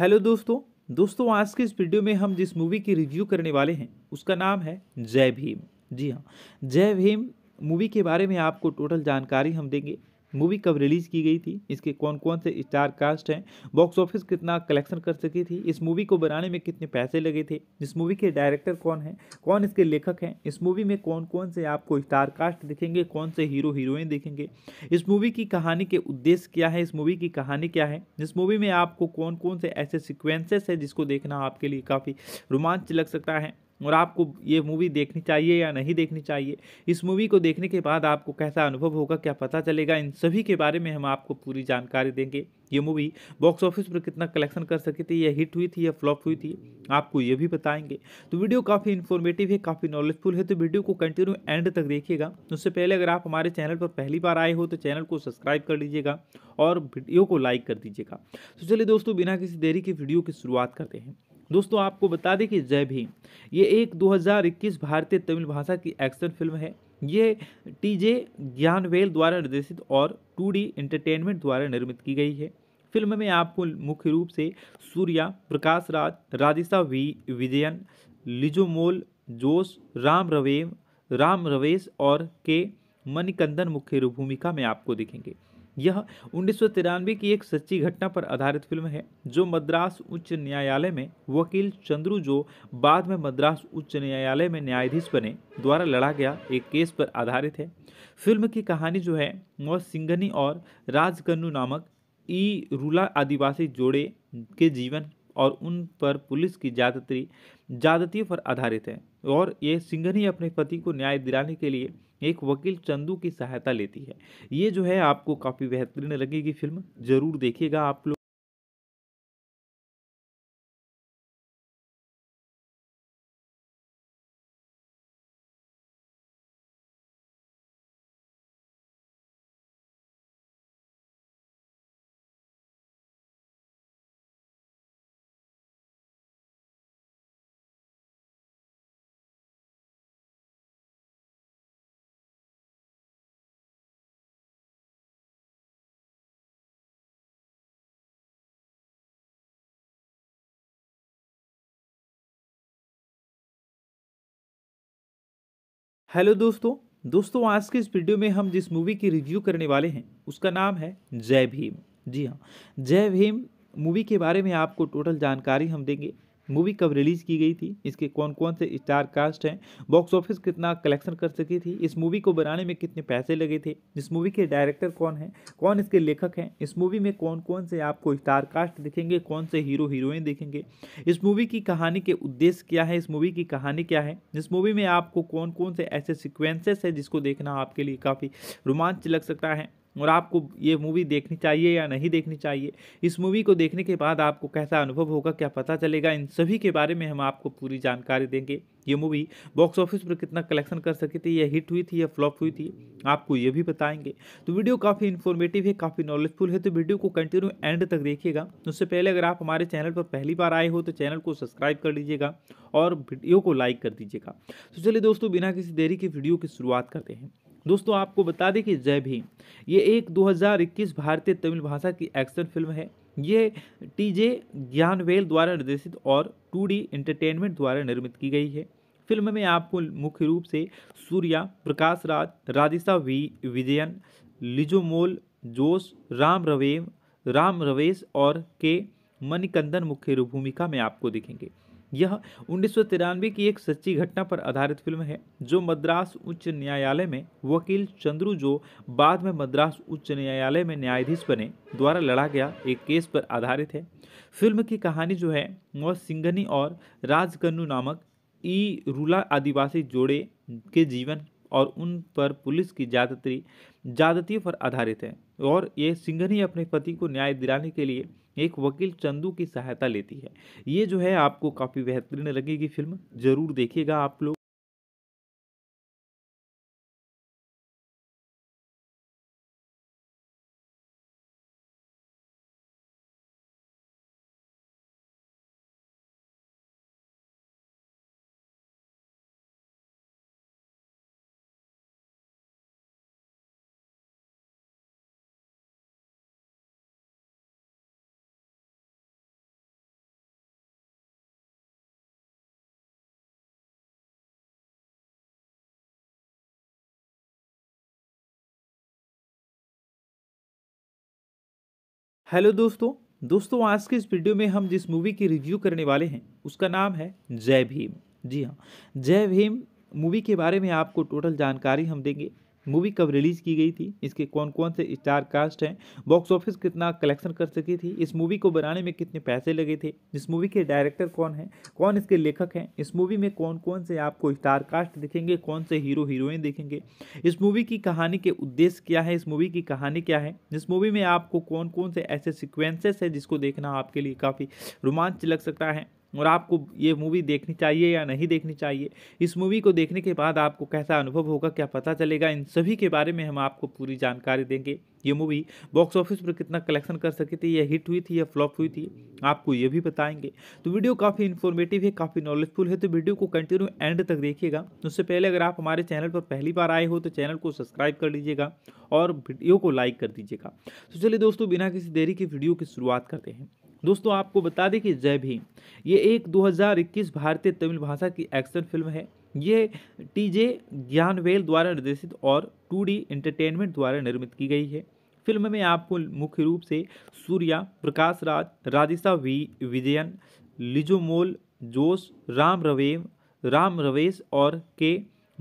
हेलो दोस्तों दोस्तों आज के इस वीडियो में हम जिस मूवी की रिव्यू करने वाले हैं उसका नाम है जय भीम जी हाँ जय भीम मूवी के बारे में आपको टोटल जानकारी हम देंगे मूवी कब रिलीज़ की गई थी इसके कौन कौन से स्टार कास्ट हैं बॉक्स ऑफिस कितना कलेक्शन कर सकी थी इस मूवी को बनाने में कितने पैसे लगे थे इस मूवी के डायरेक्टर कौन हैं कौन इसके लेखक हैं इस मूवी में कौन कौन से आपको स्टार कास्ट दिखेंगे कौन से हीरो हीरोइन दिखेंगे इस मूवी की कहानी के उद्देश्य क्या है इस मूवी की कहानी क्या है इस मूवी में आपको कौन कौन से ऐसे सिक्वेंसेस है जिसको देखना आपके लिए काफ़ी रोमांच लग सकता है और आपको ये मूवी देखनी चाहिए या नहीं देखनी चाहिए इस मूवी को देखने के बाद आपको कैसा अनुभव होगा क्या पता चलेगा इन सभी के बारे में हम आपको पूरी जानकारी देंगे ये मूवी बॉक्स ऑफिस पर कितना कलेक्शन कर सकी थी या हिट हुई थी या फ्लॉप हुई थी आपको ये भी बताएंगे तो वीडियो काफ़ी इन्फॉर्मेटिव है काफ़ी नॉलेजफुल है तो वीडियो को कंटिन्यू एंड तक देखिएगा उससे पहले अगर आप हमारे चैनल पर पहली बार आए हो तो चैनल को सब्सक्राइब कर लीजिएगा और वीडियो को लाइक कर दीजिएगा तो चलिए दोस्तों बिना किसी देरी के वीडियो की शुरुआत करते हैं दोस्तों आपको बता दें कि जय भीम ये एक 2021 भारतीय तमिल भाषा की एक्शन फिल्म है ये टीजे ज्ञानवेल द्वारा निर्देशित और टू एंटरटेनमेंट द्वारा निर्मित की गई है फिल्म में आपको मुख्य रूप से सूर्या प्रकाश राज राधिशा वी विजयन लिजोमोल जोश राम रवेम राम रवेश और के मणिकंदन मुख्य भूमिका में आपको दिखेंगे यह उन्नीस की एक सच्ची घटना पर आधारित फिल्म है जो मद्रास उच्च न्यायालय में वकील चंद्रू जो बाद में मद्रास उच्च न्यायालय में न्यायाधीश बने द्वारा लड़ा गया एक केस पर आधारित है फिल्म की कहानी जो है वह सिंघनी और राजकन्नू नामक ई रूला आदिवासी जोड़े के जीवन और उन पर पुलिस की ज्यादती ज्यादतियों पर आधारित है और ये सिंगर ही अपने पति को न्याय दिलाने के लिए एक वकील चंदू की सहायता लेती है ये जो है आपको काफ़ी बेहतरीन लगेगी फिल्म ज़रूर देखिएगा आप लोग हेलो दोस्तों दोस्तों आज के इस वीडियो में हम जिस मूवी की रिव्यू करने वाले हैं उसका नाम है जय भीम जी हाँ जय भीम मूवी के बारे में आपको टोटल जानकारी हम देंगे मूवी कब रिलीज़ की गई थी इसके कौन कौन से स्टार कास्ट हैं बॉक्स ऑफिस कितना कलेक्शन कर सकी थी इस मूवी को बनाने में कितने पैसे लगे थे इस मूवी के डायरेक्टर कौन हैं कौन इसके लेखक हैं इस मूवी में कौन कौन से आपको स्टार कास्ट दिखेंगे कौन से हीरो हीरोइन दिखेंगे इस मूवी की कहानी के उद्देश्य क्या है इस मूवी की कहानी क्या है इस मूवी में आपको कौन कौन से ऐसे सिक्वेंसेस हैं जिसको देखना आपके लिए काफ़ी रोमांच लग सकता है और आपको ये मूवी देखनी चाहिए या नहीं देखनी चाहिए इस मूवी को देखने के बाद आपको कैसा अनुभव होगा क्या पता चलेगा इन सभी के बारे में हम आपको पूरी जानकारी देंगे ये मूवी बॉक्स ऑफिस पर कितना कलेक्शन कर सकी थी या हिट हुई थी या फ्लॉप हुई थी आपको ये भी बताएंगे तो वीडियो काफ़ी इन्फॉर्मेटिव है काफ़ी नॉलेजफुल है तो वीडियो को कंटिन्यू एंड तक देखिएगा उससे पहले अगर आप हमारे चैनल पर पहली बार आए हो तो चैनल को सब्सक्राइब कर लीजिएगा और वीडियो को लाइक कर दीजिएगा तो चलिए दोस्तों बिना किसी देरी के वीडियो की शुरुआत करते हैं दोस्तों आपको बता दें कि जय भीम ये एक 2021 भारतीय तमिल भाषा की एक्शन फिल्म है ये टीजे ज्ञानवेल द्वारा निर्देशित और टू एंटरटेनमेंट द्वारा निर्मित की गई है फिल्म में आपको मुख्य रूप से सूर्या प्रकाश राज राधिशा वी विजयन लिजोमोल जोश राम रवेम राम रवेश और के मणिकंदन मुख्य भूमिका में आपको दिखेंगे यह उन्नीस की एक सच्ची घटना पर आधारित फिल्म है जो मद्रास उच्च न्यायालय में वकील चंद्रू जो बाद में मद्रास उच्च न्यायालय में न्यायाधीश बने द्वारा लड़ा गया एक केस पर आधारित है फिल्म की कहानी जो है वह सिंघनी और राजकन्नू नामक ई रूला आदिवासी जोड़े के जीवन और उन पर पुलिस की ज्यादती ज्यादतियों पर आधारित है और ये सिंघनी अपने पति को न्याय दिलाने के लिए एक वकील चंदू की सहायता लेती है ये जो है आपको काफ़ी बेहतरीन लगेगी फिल्म ज़रूर देखिएगा आप लोग हेलो दोस्तों दोस्तों आज के इस वीडियो में हम जिस मूवी की रिव्यू करने वाले हैं उसका नाम है जय भीम जी हाँ जय भीम मूवी के बारे में आपको टोटल जानकारी हम देंगे मूवी कब रिलीज़ की गई थी इसके कौन कौन से स्टार कास्ट हैं बॉक्स ऑफिस कितना कलेक्शन कर सकी थी इस मूवी को बनाने में कितने पैसे लगे थे इस मूवी के डायरेक्टर कौन हैं कौन इसके लेखक हैं इस मूवी में कौन कौन से आपको स्टार कास्ट दिखेंगे कौन से हीरो हीरोइन दिखेंगे इस मूवी की कहानी के उद्देश्य क्या है इस मूवी की कहानी क्या है इस मूवी में आपको कौन कौन से ऐसे सिक्वेंसेस हैं जिसको देखना आपके लिए काफ़ी रोमांच लग सकता है और आपको ये मूवी देखनी चाहिए या नहीं देखनी चाहिए इस मूवी को देखने के बाद आपको कैसा अनुभव होगा क्या पता चलेगा इन सभी के बारे में हम आपको पूरी जानकारी देंगे ये मूवी बॉक्स ऑफिस पर कितना कलेक्शन कर सकी थी या हिट हुई थी या फ्लॉप हुई थी आपको ये भी बताएंगे तो वीडियो काफ़ी इन्फॉर्मेटिव है काफ़ी नॉलेजफुल है तो वीडियो को कंटिन्यू एंड तक देखिएगा उससे पहले अगर आप हमारे चैनल पर पहली बार आए हो तो चैनल को सब्सक्राइब कर लीजिएगा और वीडियो को लाइक कर दीजिएगा तो चलिए दोस्तों बिना किसी देरी के वीडियो की शुरुआत करते हैं दोस्तों आपको बता दें कि जय भीम ये एक 2021 भारतीय तमिल भाषा की एक्शन फिल्म है ये टीजे ज्ञानवेल द्वारा निर्देशित और टू एंटरटेनमेंट द्वारा निर्मित की गई है फिल्म में आपको मुख्य रूप से सूर्या प्रकाश राज राधिशा वी विजयन लिजोमोल जोश राम रवेम राम रवेश और के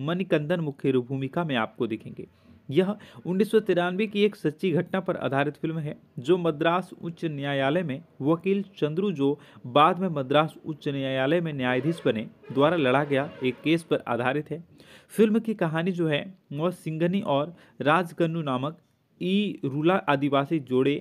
मणिकंदन मुख्य भूमिका में आपको दिखेंगे यह उन्नीस की एक सच्ची घटना पर आधारित फिल्म है जो मद्रास उच्च न्यायालय में वकील चंद्रू जो बाद में मद्रास उच्च न्यायालय में न्यायाधीश बने द्वारा लड़ा गया एक केस पर आधारित है फिल्म की कहानी जो है वह सिंघनी और राजकन्नू नामक ई रूला आदिवासी जोड़े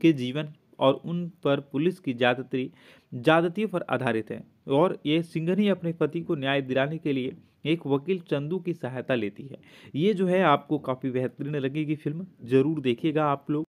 के जीवन और उन पर पुलिस की ज्यादती ज्यादतियों पर आधारित है और ये सिंघनी अपने पति को न्याय दिलाने के लिए एक वकील चंदू की सहायता लेती है ये जो है आपको काफ़ी बेहतरीन लगेगी फिल्म ज़रूर देखिएगा आप लोग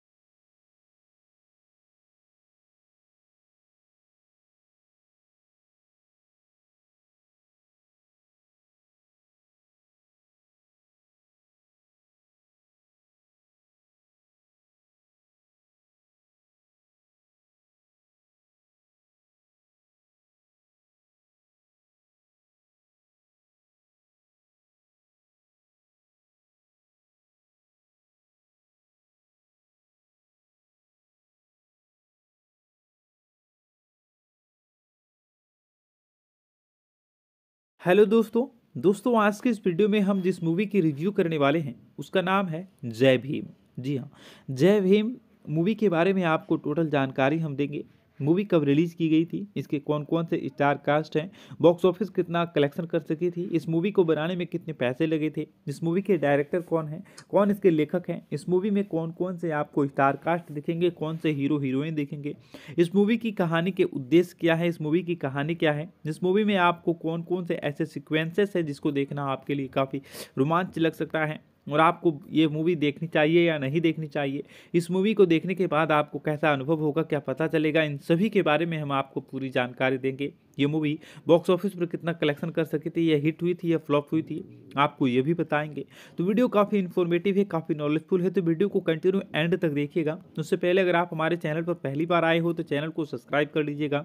हेलो दोस्तों दोस्तों आज के इस वीडियो में हम जिस मूवी की रिव्यू करने वाले हैं उसका नाम है जय भीम जी हाँ जय भीम मूवी के बारे में आपको टोटल जानकारी हम देंगे मूवी कब रिलीज़ की गई थी इसके कौन कौन से स्टार कास्ट हैं बॉक्स ऑफिस कितना कलेक्शन कर सकी थी इस मूवी को बनाने में कितने पैसे लगे थे इस मूवी के डायरेक्टर कौन हैं कौन इसके लेखक हैं इस मूवी में कौन कौन से आपको स्टार कास्ट दिखेंगे कौन से हीरो हीरोइन दिखेंगे इस मूवी की कहानी के उद्देश्य क्या है इस मूवी की कहानी क्या है इस मूवी में आपको कौन कौन से ऐसे सिक्वेंसेस हैं जिसको देखना आपके लिए काफ़ी रोमांच लग सकता है और आपको ये मूवी देखनी चाहिए या नहीं देखनी चाहिए इस मूवी को देखने के बाद आपको कैसा अनुभव होगा क्या पता चलेगा इन सभी के बारे में हम आपको पूरी जानकारी देंगे ये मूवी बॉक्स ऑफिस पर कितना कलेक्शन कर सकी थी या हिट हुई थी या फ्लॉप हुई थी आपको ये भी बताएंगे तो वीडियो काफ़ी इन्फॉर्मेटिव है काफ़ी नॉलेजफुल है तो वीडियो को कंटिन्यू एंड तक देखिएगा उससे पहले अगर आप हमारे चैनल पर पहली बार आए हो तो चैनल को सब्सक्राइब कर लीजिएगा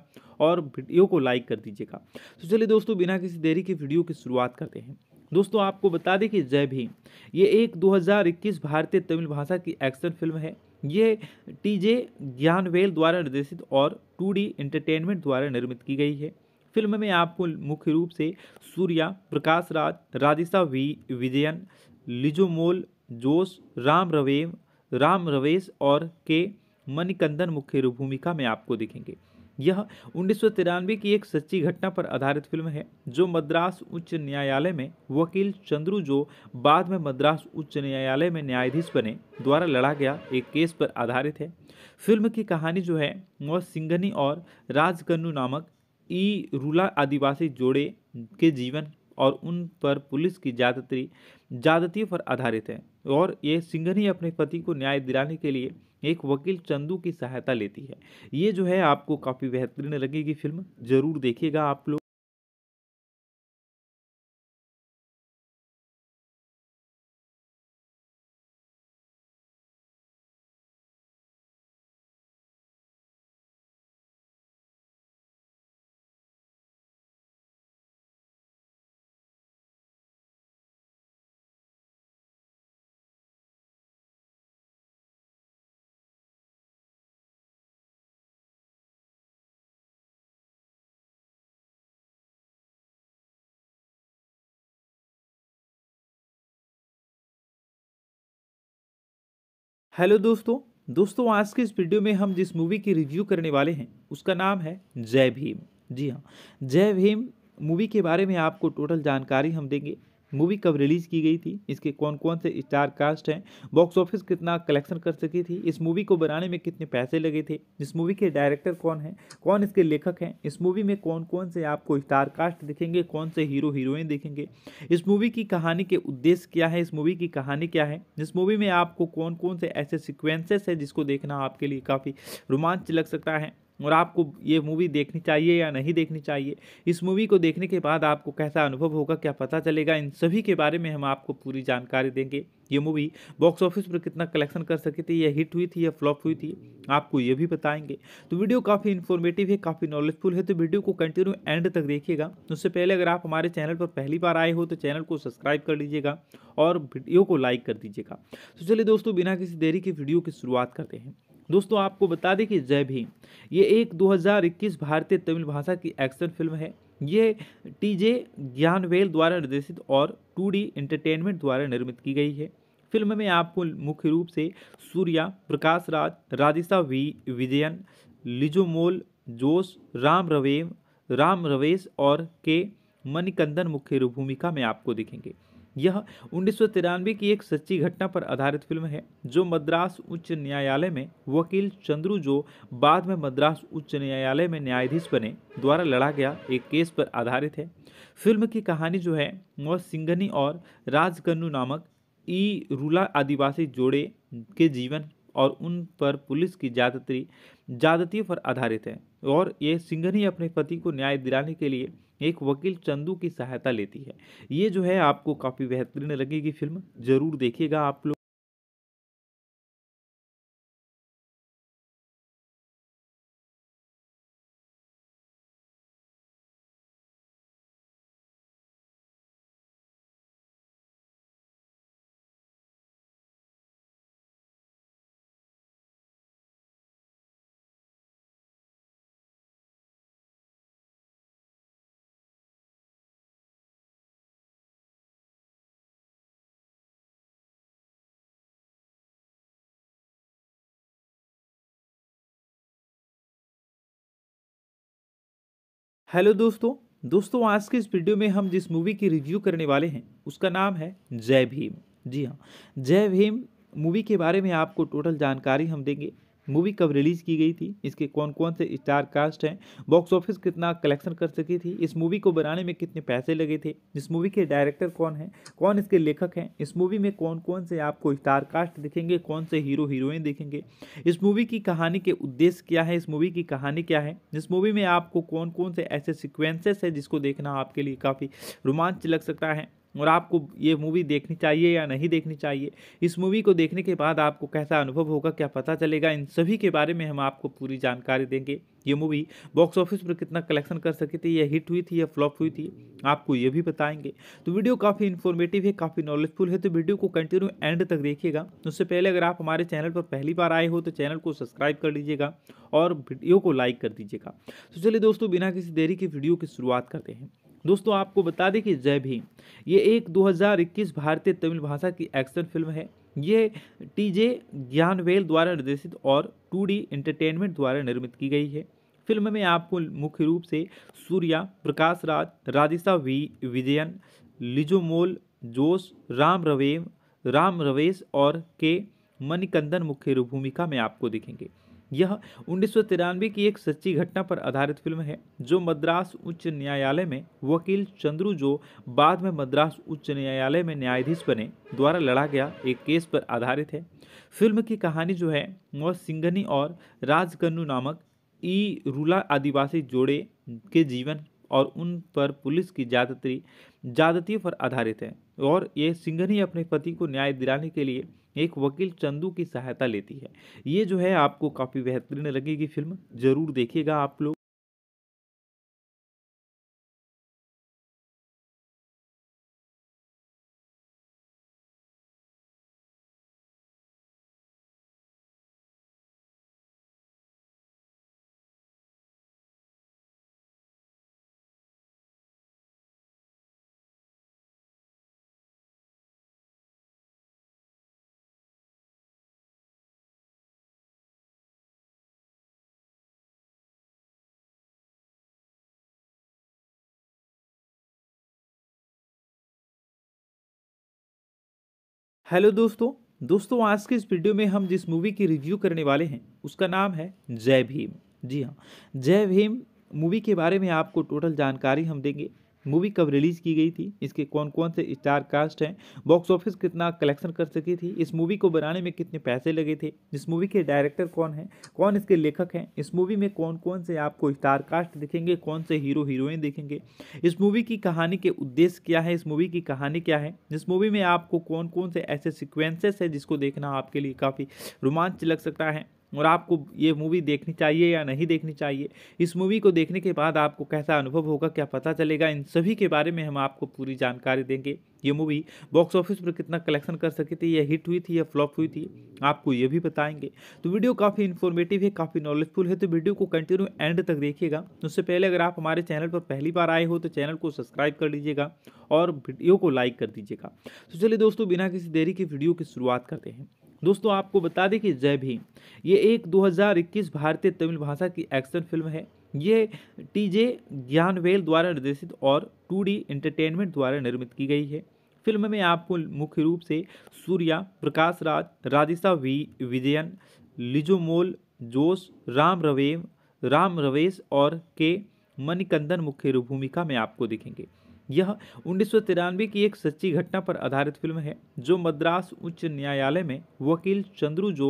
और वीडियो को लाइक कर दीजिएगा तो चलिए दोस्तों बिना किसी देरी के वीडियो की शुरुआत करते हैं दोस्तों आपको बता दें कि जय भीम ये एक 2021 भारतीय तमिल भाषा की एक्शन फिल्म है ये टीजे ज्ञानवेल द्वारा निर्देशित और टू एंटरटेनमेंट द्वारा निर्मित की गई है फिल्म में आपको मुख्य रूप से सूर्या प्रकाश राज राधिशा वी विजयन लिजोमोल जोश राम रवेम राम रवेश और के मणिकंदन मुख्य भूमिका में आपको दिखेंगे यह उन्नीस की एक सच्ची घटना पर आधारित फिल्म है जो मद्रास उच्च न्यायालय में वकील चंद्रू जो बाद में मद्रास उच्च न्यायालय में न्यायाधीश बने द्वारा लड़ा गया एक केस पर आधारित है फिल्म की कहानी जो है वह सिंघनी और राजकन्नू नामक ई रूला आदिवासी जोड़े के जीवन और उन पर पुलिस की ज्यादती ज्यादतियों पर आधारित है और ये सिंघनी अपने पति को न्याय दिलाने के लिए एक वकील चंदू की सहायता लेती है ये जो है आपको काफ़ी बेहतरीन लगेगी फिल्म ज़रूर देखिएगा आप लोग हेलो दोस्तों दोस्तों आज के इस वीडियो में हम जिस मूवी की रिव्यू करने वाले हैं उसका नाम है जय भीम जी हाँ जय भीम मूवी के बारे में आपको टोटल जानकारी हम देंगे मूवी कब रिलीज़ की गई थी इसके कौन कौन से स्टार कास्ट हैं बॉक्स ऑफिस कितना कलेक्शन कर सकी थी इस मूवी को बनाने में कितने पैसे लगे थे इस मूवी के डायरेक्टर कौन हैं कौन इसके लेखक हैं इस मूवी में कौन कौन से आपको स्टार कास्ट दिखेंगे कौन से हीरो हीरोइन दिखेंगे इस मूवी की कहानी के उद्देश्य क्या है इस मूवी की कहानी क्या है इस मूवी में आपको कौन कौन से ऐसे सिक्वेंसेस हैं जिसको देखना आपके लिए काफ़ी रोमांच लग सकता है और आपको ये मूवी देखनी चाहिए या नहीं देखनी चाहिए इस मूवी को देखने के बाद आपको कैसा अनुभव होगा क्या पता चलेगा इन सभी के बारे में हम आपको पूरी जानकारी देंगे ये मूवी बॉक्स ऑफिस पर कितना कलेक्शन कर सकी थी या हिट हुई थी या फ्लॉप हुई थी आपको ये भी बताएंगे तो वीडियो काफ़ी इन्फॉर्मेटिव है काफ़ी नॉलेजफुल है तो वीडियो को कंटिन्यू एंड तक देखिएगा उससे पहले अगर आप हमारे चैनल पर पहली बार आए हो तो चैनल को सब्सक्राइब कर लीजिएगा और वीडियो को लाइक कर दीजिएगा तो चलिए दोस्तों बिना किसी देरी के वीडियो की शुरुआत करते हैं दोस्तों आपको बता दें कि जय भीम ये एक 2021 भारतीय तमिल भाषा की एक्शन फिल्म है ये टीजे ज्ञानवेल द्वारा निर्देशित और टू डी एंटरटेनमेंट द्वारा निर्मित की गई है फिल्म में आपको मुख्य रूप से सूर्या प्रकाश राज राधिशा वी विजयन लिजोमोल जोश राम रवेम राम रवेश और के मणिकंदन मुख्य भूमिका में आपको दिखेंगे यह उन्नीस की एक सच्ची घटना पर आधारित फिल्म है जो मद्रास उच्च न्यायालय में वकील चंद्रू जो बाद में मद्रास उच्च न्यायालय में न्यायाधीश बने द्वारा लड़ा गया एक केस पर आधारित है फिल्म की कहानी जो है वह सिंघनी और राजकन्नू नामक ई रूला आदिवासी जोड़े के जीवन और उन पर पुलिस की ज्यादती ज्यादतियों पर आधारित है और ये सिंघनी अपने पति को न्याय दिलाने के लिए एक वकील चंदू की सहायता लेती है ये जो है आपको काफ़ी बेहतरीन लगेगी फिल्म ज़रूर देखिएगा आप लोग हेलो दोस्तों दोस्तों आज के इस वीडियो में हम जिस मूवी की रिव्यू करने वाले हैं उसका नाम है जय भीम जी हाँ जय भीम मूवी के बारे में आपको टोटल जानकारी हम देंगे मूवी कब रिलीज़ की गई थी इसके कौन कौन से स्टार कास्ट हैं बॉक्स ऑफिस कितना कलेक्शन कर सकी थी इस मूवी को बनाने में कितने पैसे लगे थे इस मूवी के डायरेक्टर कौन हैं कौन इसके लेखक हैं इस मूवी में कौन कौन से आपको स्टार कास्ट दिखेंगे कौन से हीरो हीरोइन दिखेंगे इस मूवी की कहानी के उद्देश्य क्या है इस मूवी की कहानी क्या है इस मूवी में आपको कौन कौन से ऐसे सिक्वेंसेस है जिसको देखना आपके लिए काफ़ी रोमांच लग सकता है और आपको ये मूवी देखनी चाहिए या नहीं देखनी चाहिए इस मूवी को देखने के बाद आपको कैसा अनुभव होगा क्या पता चलेगा इन सभी के बारे में हम आपको पूरी जानकारी देंगे ये मूवी बॉक्स ऑफिस पर कितना कलेक्शन कर सकी थी या हिट हुई थी या फ्लॉप हुई थी आपको ये भी बताएंगे तो वीडियो काफ़ी इन्फॉर्मेटिव है काफ़ी नॉलेजफुल है तो वीडियो को कंटिन्यू एंड तक देखिएगा उससे पहले अगर आप हमारे चैनल पर पहली बार आए हो तो चैनल को सब्सक्राइब कर लीजिएगा और वीडियो को लाइक कर दीजिएगा तो चलिए दोस्तों बिना किसी देरी के वीडियो की शुरुआत करते हैं दोस्तों आपको बता दें कि जय भीम ये एक 2021 भारतीय तमिल भाषा की एक्शन फिल्म है ये टी जे ज्ञानवेल द्वारा निर्देशित और टू डी एंटरटेनमेंट द्वारा निर्मित की गई है फिल्म में आपको मुख्य रूप से सूर्या प्रकाश राज राधिशा वी विजयन लिजोमोल जोश राम रवेम राम रवेश और के मणिकंदन मुख्य भूमिका में आपको दिखेंगे यह उन्नीस की एक सच्ची घटना पर आधारित फिल्म है जो मद्रास उच्च न्यायालय में वकील चंद्रू जो बाद में मद्रास उच्च न्यायालय में न्यायाधीश बने द्वारा लड़ा गया एक केस पर आधारित है फिल्म की कहानी जो है वह सिंघनी और राजकन्नू नामक ई रूला आदिवासी जोड़े के जीवन और उन पर पुलिस की ज्यादती ज्यादतियों पर आधारित है और ये सिंघनी अपने पति को न्याय दिलाने के लिए एक वकील चंदू की सहायता लेती है ये जो है आपको काफ़ी बेहतरीन लगेगी फिल्म ज़रूर देखिएगा आप लोग हेलो दोस्तों दोस्तों आज के इस वीडियो में हम जिस मूवी की रिव्यू करने वाले हैं उसका नाम है जय भीम जी हाँ जय भीम मूवी के बारे में आपको टोटल जानकारी हम देंगे मूवी कब रिलीज़ की गई थी इसके कौन कौन से स्टार कास्ट हैं बॉक्स ऑफिस कितना कलेक्शन कर सकी थी इस मूवी को बनाने में कितने पैसे लगे थे इस मूवी के डायरेक्टर कौन हैं कौन इसके लेखक हैं इस मूवी में कौन कौन से आपको स्टार कास्ट दिखेंगे कौन से हीरो हीरोइन दिखेंगे इस मूवी की कहानी के उद्देश्य क्या है इस मूवी की कहानी क्या है इस मूवी में आपको कौन कौन से ऐसे सिक्वेंसेस है जिसको देखना आपके लिए काफ़ी रोमांच लग सकता है और आपको ये मूवी देखनी चाहिए या नहीं देखनी चाहिए इस मूवी को देखने के बाद आपको कैसा अनुभव होगा क्या पता चलेगा इन सभी के बारे में हम आपको पूरी जानकारी देंगे ये मूवी बॉक्स ऑफिस पर कितना कलेक्शन कर सकी थी या हिट हुई थी या फ्लॉप हुई थी आपको ये भी बताएंगे तो वीडियो काफ़ी इन्फॉर्मेटिव है काफ़ी नॉलेजफुल है तो वीडियो को कंटिन्यू एंड तक देखिएगा उससे पहले अगर आप हमारे चैनल पर पहली बार आए हो तो चैनल को सब्सक्राइब कर लीजिएगा और वीडियो को लाइक कर दीजिएगा तो चलिए दोस्तों बिना किसी देरी के वीडियो की शुरुआत करते हैं दोस्तों आपको बता दें कि जय भीम ये एक 2021 भारतीय तमिल भाषा की एक्शन फिल्म है ये टीजे ज्ञानवेल द्वारा निर्देशित और टू एंटरटेनमेंट द्वारा निर्मित की गई है फिल्म में आपको मुख्य रूप से सूर्या प्रकाश राज राधिशा वी विजयन लिजोमोल जोश राम रवेम राम रवेश और के मणिकंदन मुख्य भूमिका में आपको दिखेंगे यह उन्नीस की एक सच्ची घटना पर आधारित फिल्म है जो मद्रास उच्च न्यायालय में वकील चंद्रू जो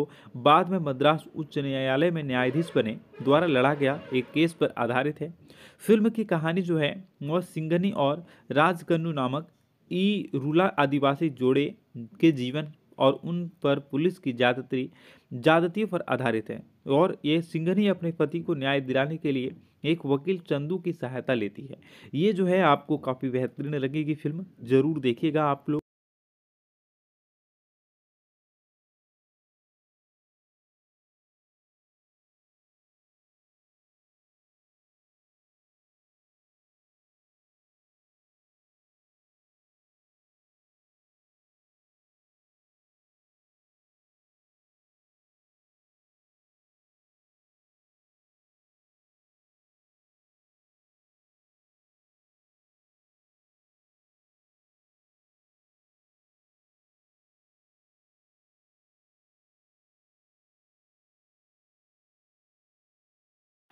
बाद में मद्रास उच्च न्यायालय में न्यायाधीश बने द्वारा लड़ा गया एक केस पर आधारित है फिल्म की कहानी जो है वह सिंघनी और राजकन्नू नामक ई रूला आदिवासी जोड़े के जीवन और उन पर पुलिस की ज्यादती ज्यादतियों पर आधारित है और ये सिंघनी अपने पति को न्याय दिलाने के लिए एक वकील चंदू की सहायता लेती है ये जो है आपको काफ़ी बेहतरीन लगेगी फिल्म ज़रूर देखिएगा आप लोग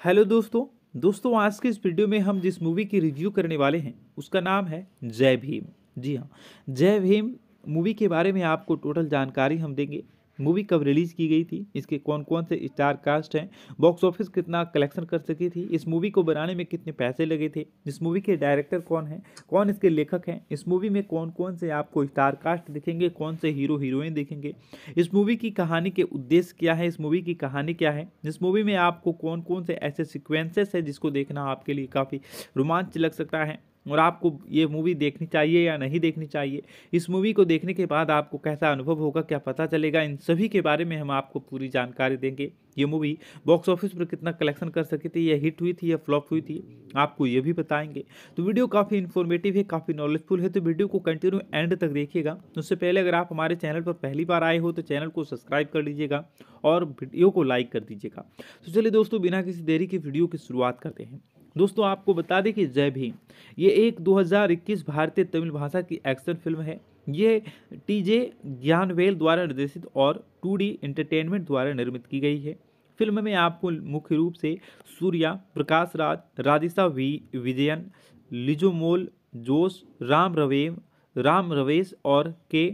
हेलो दोस्तों दोस्तों आज के इस वीडियो में हम जिस मूवी की रिव्यू करने वाले हैं उसका नाम है जय भीम जी हाँ जय भीम मूवी के बारे में आपको टोटल जानकारी हम देंगे मूवी कब रिलीज़ की गई थी इसके कौन कौन से स्टार कास्ट हैं बॉक्स ऑफिस कितना कलेक्शन कर सकी थी इस मूवी को बनाने में कितने पैसे लगे थे इस मूवी के डायरेक्टर कौन हैं कौन इसके लेखक हैं इस मूवी में कौन कौन से आपको स्टार कास्ट दिखेंगे कौन से हीरो हीरोइन दिखेंगे इस मूवी की कहानी के उद्देश्य क्या है इस मूवी की कहानी क्या है इस मूवी में आपको कौन कौन से ऐसे सिक्वेंसेस हैं जिसको देखना आपके लिए काफ़ी रोमांच लग सकता है और आपको ये मूवी देखनी चाहिए या नहीं देखनी चाहिए इस मूवी को देखने के बाद आपको कैसा अनुभव होगा क्या पता चलेगा इन सभी के बारे में हम आपको पूरी जानकारी देंगे ये मूवी बॉक्स ऑफिस पर कितना कलेक्शन कर सकी थी या हिट हुई थी या फ्लॉप हुई थी आपको ये भी बताएंगे तो वीडियो काफ़ी इन्फॉर्मेटिव है काफ़ी नॉलेजफुल है तो वीडियो को कंटिन्यू एंड तक देखिएगा उससे पहले अगर आप हमारे चैनल पर पहली बार आए हो तो चैनल को सब्सक्राइब कर लीजिएगा और वीडियो को लाइक कर दीजिएगा तो चलिए दोस्तों बिना किसी देरी के वीडियो की शुरुआत करते हैं दोस्तों आपको बता दें कि जय भीम ये एक 2021 भारतीय तमिल भाषा की एक्शन फिल्म है ये टीजे ज्ञानवेल द्वारा निर्देशित और टू एंटरटेनमेंट द्वारा निर्मित की गई है फिल्म में आपको मुख्य रूप से सूर्या प्रकाश राज राधिशा वी विजयन लिजोमोल जोश राम रवेम राम रवेश और के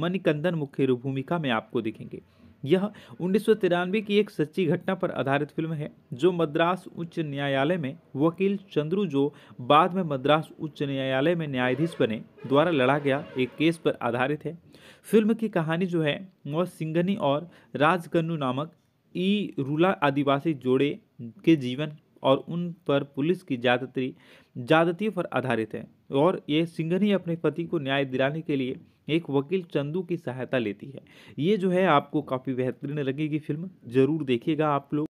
मणिकंदन मुख्य भूमिका में आपको दिखेंगे यह उन्नीस की एक सच्ची घटना पर आधारित फिल्म है जो मद्रास उच्च न्यायालय में वकील चंद्रू जो बाद में मद्रास उच्च न्यायालय में न्यायाधीश बने द्वारा लड़ा गया एक केस पर आधारित है फिल्म की कहानी जो है वह सिंघनी और राजकन्नू नामक ई रूला आदिवासी जोड़े के जीवन और उन पर पुलिस की ज्यादती ज्यादतियों पर आधारित है और ये सिंघनी अपने पति को न्याय दिलाने के लिए एक वकील चंदू की सहायता लेती है ये जो है आपको काफ़ी बेहतरीन लगेगी फिल्म ज़रूर देखिएगा आप लोग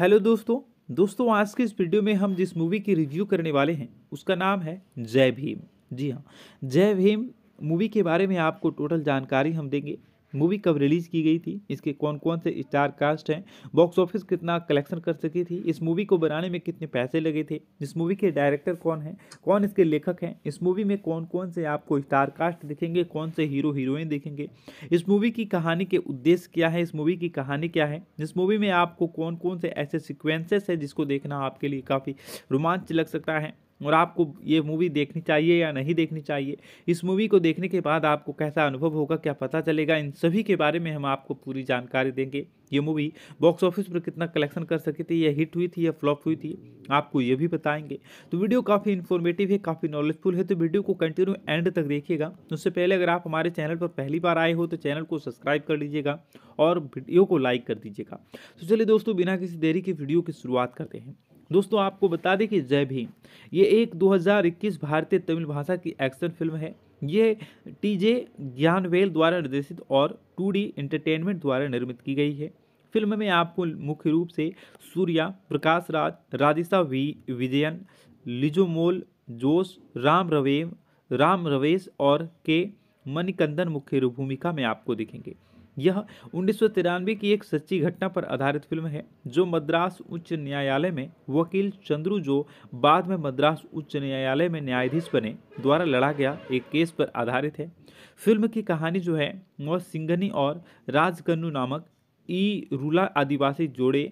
हेलो दोस्तों दोस्तों आज के इस वीडियो में हम जिस मूवी की रिव्यू करने वाले हैं उसका नाम है जय भीम जी हाँ जय भीम मूवी के बारे में आपको टोटल जानकारी हम देंगे मूवी कब रिलीज़ की गई थी इसके कौन कौन से स्टार कास्ट हैं बॉक्स ऑफिस कितना कलेक्शन कर सकी थी इस मूवी को बनाने में कितने पैसे लगे थे इस मूवी के डायरेक्टर कौन हैं कौन इसके लेखक हैं इस मूवी में कौन कौन से आपको स्टार कास्ट दिखेंगे कौन से हीरो हीरोइन दिखेंगे इस मूवी की कहानी के उद्देश्य क्या है इस मूवी की कहानी क्या है इस मूवी में आपको कौन कौन से ऐसे सिक्वेंसेस हैं जिसको देखना आपके लिए काफ़ी रोमांच लग सकता है और आपको ये मूवी देखनी चाहिए या नहीं देखनी चाहिए इस मूवी को देखने के बाद आपको कैसा अनुभव होगा क्या पता चलेगा इन सभी के बारे में हम आपको पूरी जानकारी देंगे ये मूवी बॉक्स ऑफिस पर कितना कलेक्शन कर सकी थी या हिट हुई थी या फ्लॉप हुई थी आपको ये भी बताएंगे तो वीडियो काफ़ी इन्फॉर्मेटिव है काफ़ी नॉलेजफुल है तो वीडियो को कंटिन्यू एंड तक देखिएगा उससे पहले अगर आप हमारे चैनल पर पहली बार आए हो तो चैनल को सब्सक्राइब कर लीजिएगा और वीडियो को लाइक कर दीजिएगा तो चलिए दोस्तों बिना किसी देरी के वीडियो की शुरुआत करते हैं दोस्तों आपको बता दें कि जय भीम ये एक 2021 भारतीय तमिल भाषा की एक्शन फिल्म है ये टीजे ज्ञानवेल द्वारा निर्देशित और टू एंटरटेनमेंट द्वारा निर्मित की गई है फिल्म में आपको मुख्य रूप से सूर्या प्रकाश राज राधिशा वी विजयन लिजोमोल जोश राम रवेम राम रवेश और के मणिकंदन मुख्य भूमिका में आपको दिखेंगे यह उन्नीस की एक सच्ची घटना पर आधारित फिल्म है जो मद्रास उच्च न्यायालय में वकील चंद्रू जो बाद में मद्रास उच्च न्यायालय में न्यायाधीश बने द्वारा लड़ा गया एक केस पर आधारित है फिल्म की कहानी जो है वह सिंघनी और राजकन्नू नामक ई रूला आदिवासी जोड़े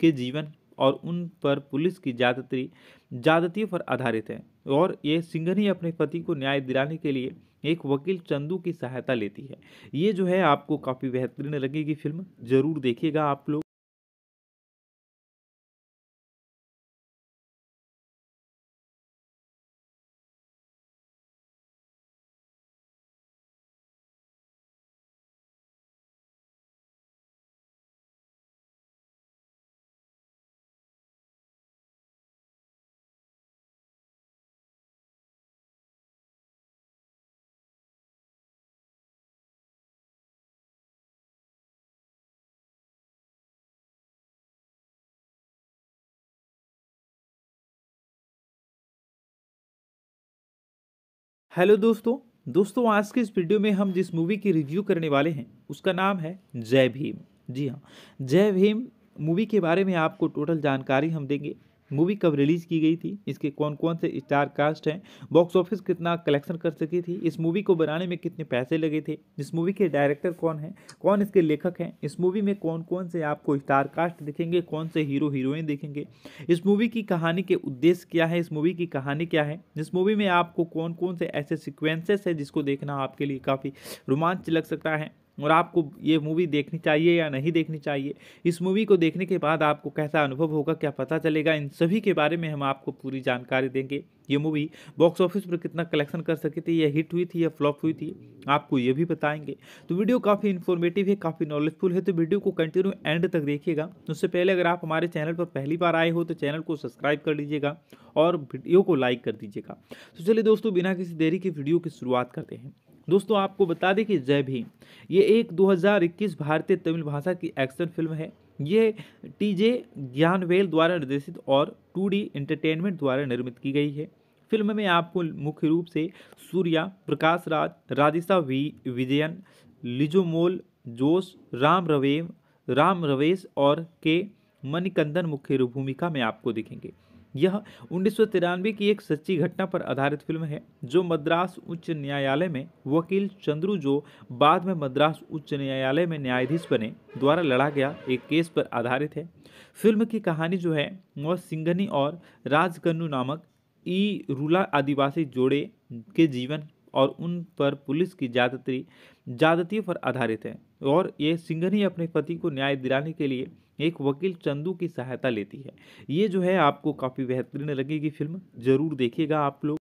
के जीवन और उन पर पुलिस की ज्यादती ज्यादतियों पर आधारित है और ये सिंघनी अपने पति को न्याय दिलाने के लिए एक वकील चंदू की सहायता लेती है ये जो है आपको काफ़ी बेहतरीन लगेगी फिल्म ज़रूर देखिएगा आप लोग हेलो दोस्तों दोस्तों आज के इस वीडियो में हम जिस मूवी की रिव्यू करने वाले हैं उसका नाम है जय भीम जी हाँ जय भीम मूवी के बारे में आपको टोटल जानकारी हम देंगे मूवी कब रिलीज़ की गई थी इसके कौन कौन से स्टार कास्ट हैं बॉक्स ऑफिस कितना कलेक्शन कर सकी थी इस मूवी को बनाने में कितने पैसे लगे थे इस मूवी के डायरेक्टर कौन हैं कौन इसके लेखक हैं इस मूवी में कौन कौन से आपको स्टार कास्ट दिखेंगे कौन से हीरो हीरोइन दिखेंगे इस मूवी की कहानी के उद्देश्य क्या है इस मूवी की कहानी क्या है इस मूवी में आपको कौन कौन से ऐसे सिक्वेंसेस है जिसको देखना आपके लिए काफ़ी रोमांच लग सकता है और आपको ये मूवी देखनी चाहिए या नहीं देखनी चाहिए इस मूवी को देखने के बाद आपको कैसा अनुभव होगा क्या पता चलेगा इन सभी के बारे में हम आपको पूरी जानकारी देंगे ये मूवी बॉक्स ऑफिस पर कितना कलेक्शन कर सकी थी या हिट हुई थी या फ्लॉप हुई थी आपको ये भी बताएंगे तो वीडियो काफ़ी इन्फॉर्मेटिव है काफ़ी नॉलेजफुल है तो वीडियो को कंटिन्यू एंड तक देखिएगा उससे पहले अगर आप हमारे चैनल पर पहली बार आए हो तो चैनल को सब्सक्राइब कर लीजिएगा और वीडियो को लाइक कर दीजिएगा तो चलिए दोस्तों बिना किसी देरी के वीडियो की शुरुआत करते हैं दोस्तों आपको बता दें कि जय भीम ये एक 2021 भारतीय तमिल भाषा की एक्शन फिल्म है ये टीजे ज्ञानवेल द्वारा निर्देशित और टू एंटरटेनमेंट द्वारा निर्मित की गई है फिल्म में आपको मुख्य रूप से सूर्या प्रकाश राज राधिशा वी विजयन लिजोमोल जोश राम रवेम राम रवेश और के मणिकंदन मुख्य भूमिका में आपको दिखेंगे यह उन्नीस की एक सच्ची घटना पर आधारित फिल्म है जो मद्रास उच्च न्यायालय में वकील चंद्रू जो बाद में मद्रास उच्च न्यायालय में न्यायाधीश बने द्वारा लड़ा गया एक केस पर आधारित है फिल्म की कहानी जो है वह सिंघनी और राजकन्नू नामक ई रूला आदिवासी जोड़े के जीवन और उन पर पुलिस की ज्यादती ज्यादतियों पर आधारित है और ये सिंघनी अपने पति को न्याय दिलाने के लिए एक वकील चंदू की सहायता लेती है ये जो है आपको काफ़ी बेहतरीन लगेगी फिल्म ज़रूर देखिएगा आप लोग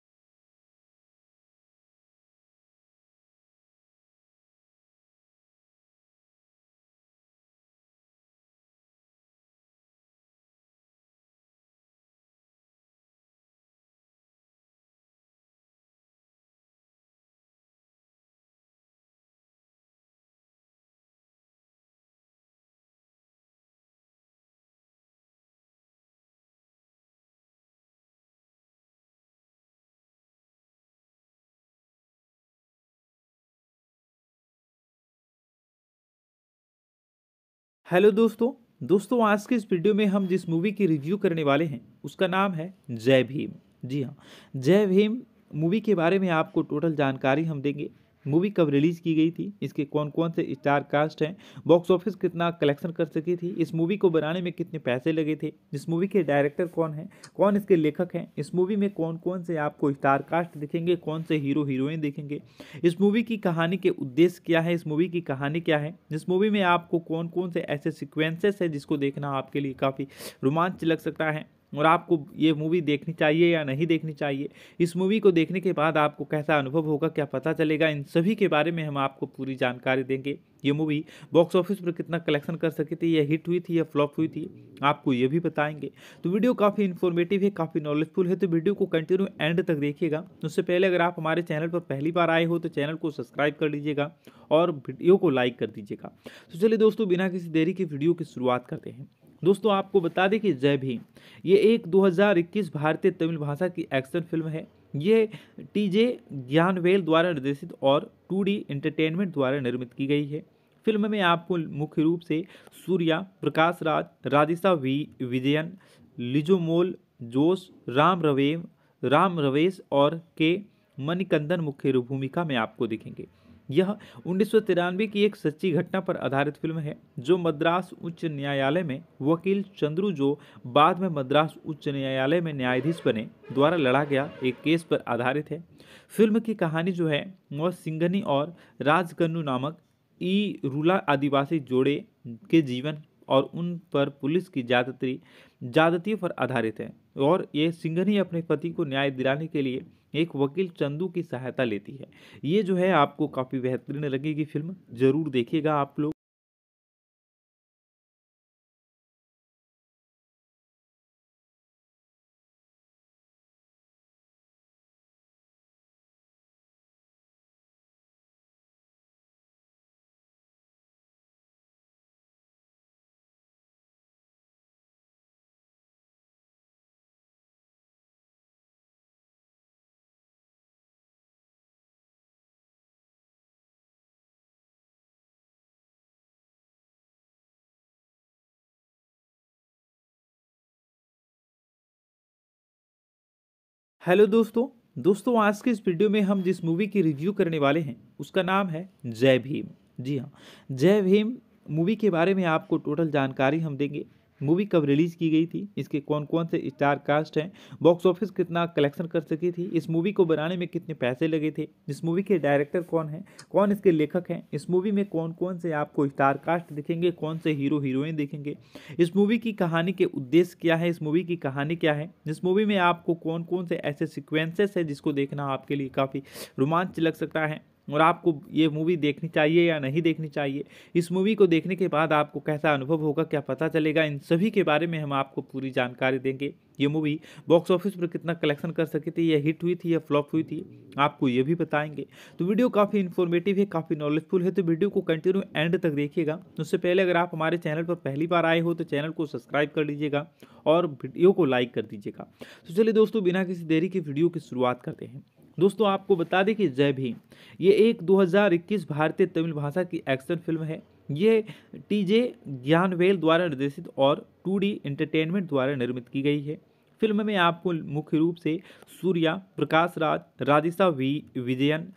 हेलो दोस्तों दोस्तों आज के इस वीडियो में हम जिस मूवी की रिव्यू करने वाले हैं उसका नाम है जय भीम जी हाँ जय भीम मूवी के बारे में आपको टोटल जानकारी हम देंगे मूवी कब रिलीज़ की गई थी इसके कौन कौन से स्टार कास्ट हैं बॉक्स ऑफिस कितना कलेक्शन कर सकी थी इस मूवी को बनाने में कितने पैसे लगे थे इस मूवी के डायरेक्टर कौन हैं कौन इसके लेखक हैं इस मूवी में कौन कौन से आपको स्टार कास्ट दिखेंगे कौन से हीरो हीरोइन दिखेंगे इस मूवी की कहानी के उद्देश्य क्या है इस मूवी की कहानी क्या है इस मूवी में आपको कौन कौन से ऐसे सिक्वेंसेस हैं जिसको देखना आपके लिए काफ़ी रोमांच लग सकता है और आपको ये मूवी देखनी चाहिए या नहीं देखनी चाहिए इस मूवी को देखने के बाद आपको कैसा अनुभव होगा क्या पता चलेगा इन सभी के बारे में हम आपको पूरी जानकारी देंगे ये मूवी बॉक्स ऑफिस पर कितना कलेक्शन कर सकी थी या हिट हुई थी या फ्लॉप हुई थी आपको ये भी बताएंगे तो वीडियो काफ़ी इन्फॉर्मेटिव है काफ़ी नॉलेजफुल है तो वीडियो को कंटिन्यू एंड तक देखिएगा उससे पहले अगर आप हमारे चैनल पर पहली बार आए हो तो चैनल को सब्सक्राइब कर लीजिएगा और वीडियो को लाइक कर दीजिएगा तो चलिए दोस्तों बिना किसी देरी के वीडियो की शुरुआत करते हैं दोस्तों आपको बता दें कि जय भीम ये एक 2021 भारतीय तमिल भाषा की एक्शन फिल्म है ये टीजे ज्ञानवेल द्वारा निर्देशित और टू एंटरटेनमेंट द्वारा निर्मित की गई है फिल्म में आपको मुख्य रूप से सूर्या प्रकाश राज राधिशा वी विजयन लिजोमोल जोश राम रवेम राम रवेश और के मणिकंदन मुख्य भूमिका में आपको दिखेंगे यह उन्नीस की एक सच्ची घटना पर आधारित फिल्म है जो मद्रास उच्च न्यायालय में वकील चंद्रू जो बाद में मद्रास उच्च न्यायालय में न्यायाधीश बने द्वारा लड़ा गया एक केस पर आधारित है फिल्म की कहानी जो है वह सिंघनी और राजकन्नू नामक ई रूला आदिवासी जोड़े के जीवन और उन पर पुलिस की ज्यादती ज्यादतियों पर आधारित है और ये सिंघनी अपने पति को न्याय दिलाने के लिए एक वकील चंदू की सहायता लेती है ये जो है आपको काफ़ी बेहतरीन लगेगी फिल्म ज़रूर देखिएगा आप लोग हेलो दोस्तों दोस्तों आज के इस वीडियो में हम जिस मूवी की रिव्यू करने वाले हैं उसका नाम है जय भीम जी हाँ जय भीम मूवी के बारे में आपको टोटल जानकारी हम देंगे मूवी कब रिलीज़ की गई थी इसके कौन कौन से स्टार कास्ट हैं बॉक्स ऑफिस कितना कलेक्शन कर सकी थी इस मूवी को बनाने में कितने पैसे लगे थे इस मूवी के डायरेक्टर कौन हैं कौन इसके लेखक हैं इस मूवी में कौन कौन से आपको स्टार कास्ट दिखेंगे कौन से हीरो हीरोइन दिखेंगे इस मूवी की कहानी के उद्देश्य क्या है इस मूवी की कहानी क्या है इस मूवी में आपको कौन कौन से ऐसे सिक्वेंसेस हैं जिसको देखना आपके लिए काफ़ी रोमांच लग सकता है और आपको ये मूवी देखनी चाहिए या नहीं देखनी चाहिए इस मूवी को देखने के बाद आपको कैसा अनुभव होगा क्या पता चलेगा इन सभी के बारे में हम आपको पूरी जानकारी देंगे ये मूवी बॉक्स ऑफिस पर कितना कलेक्शन कर सकी थी या हिट हुई थी या फ्लॉप हुई थी आपको ये भी बताएंगे तो वीडियो काफ़ी इन्फॉर्मेटिव है काफ़ी नॉलेजफुल है तो वीडियो को कंटिन्यू एंड तक देखिएगा उससे पहले अगर आप हमारे चैनल पर पहली बार आए हो तो चैनल को सब्सक्राइब कर लीजिएगा और वीडियो को लाइक कर दीजिएगा तो चलिए दोस्तों बिना किसी देरी के वीडियो की शुरुआत करते हैं दोस्तों आपको बता दें कि जय भीम ये एक 2021 भारतीय तमिल भाषा की एक्शन फिल्म है ये टी जे ज्ञानवेल द्वारा निर्देशित और टू डी एंटरटेनमेंट द्वारा निर्मित की गई है फिल्म में आपको मुख्य रूप से सूर्या प्रकाश राज राधिशा वी विजयन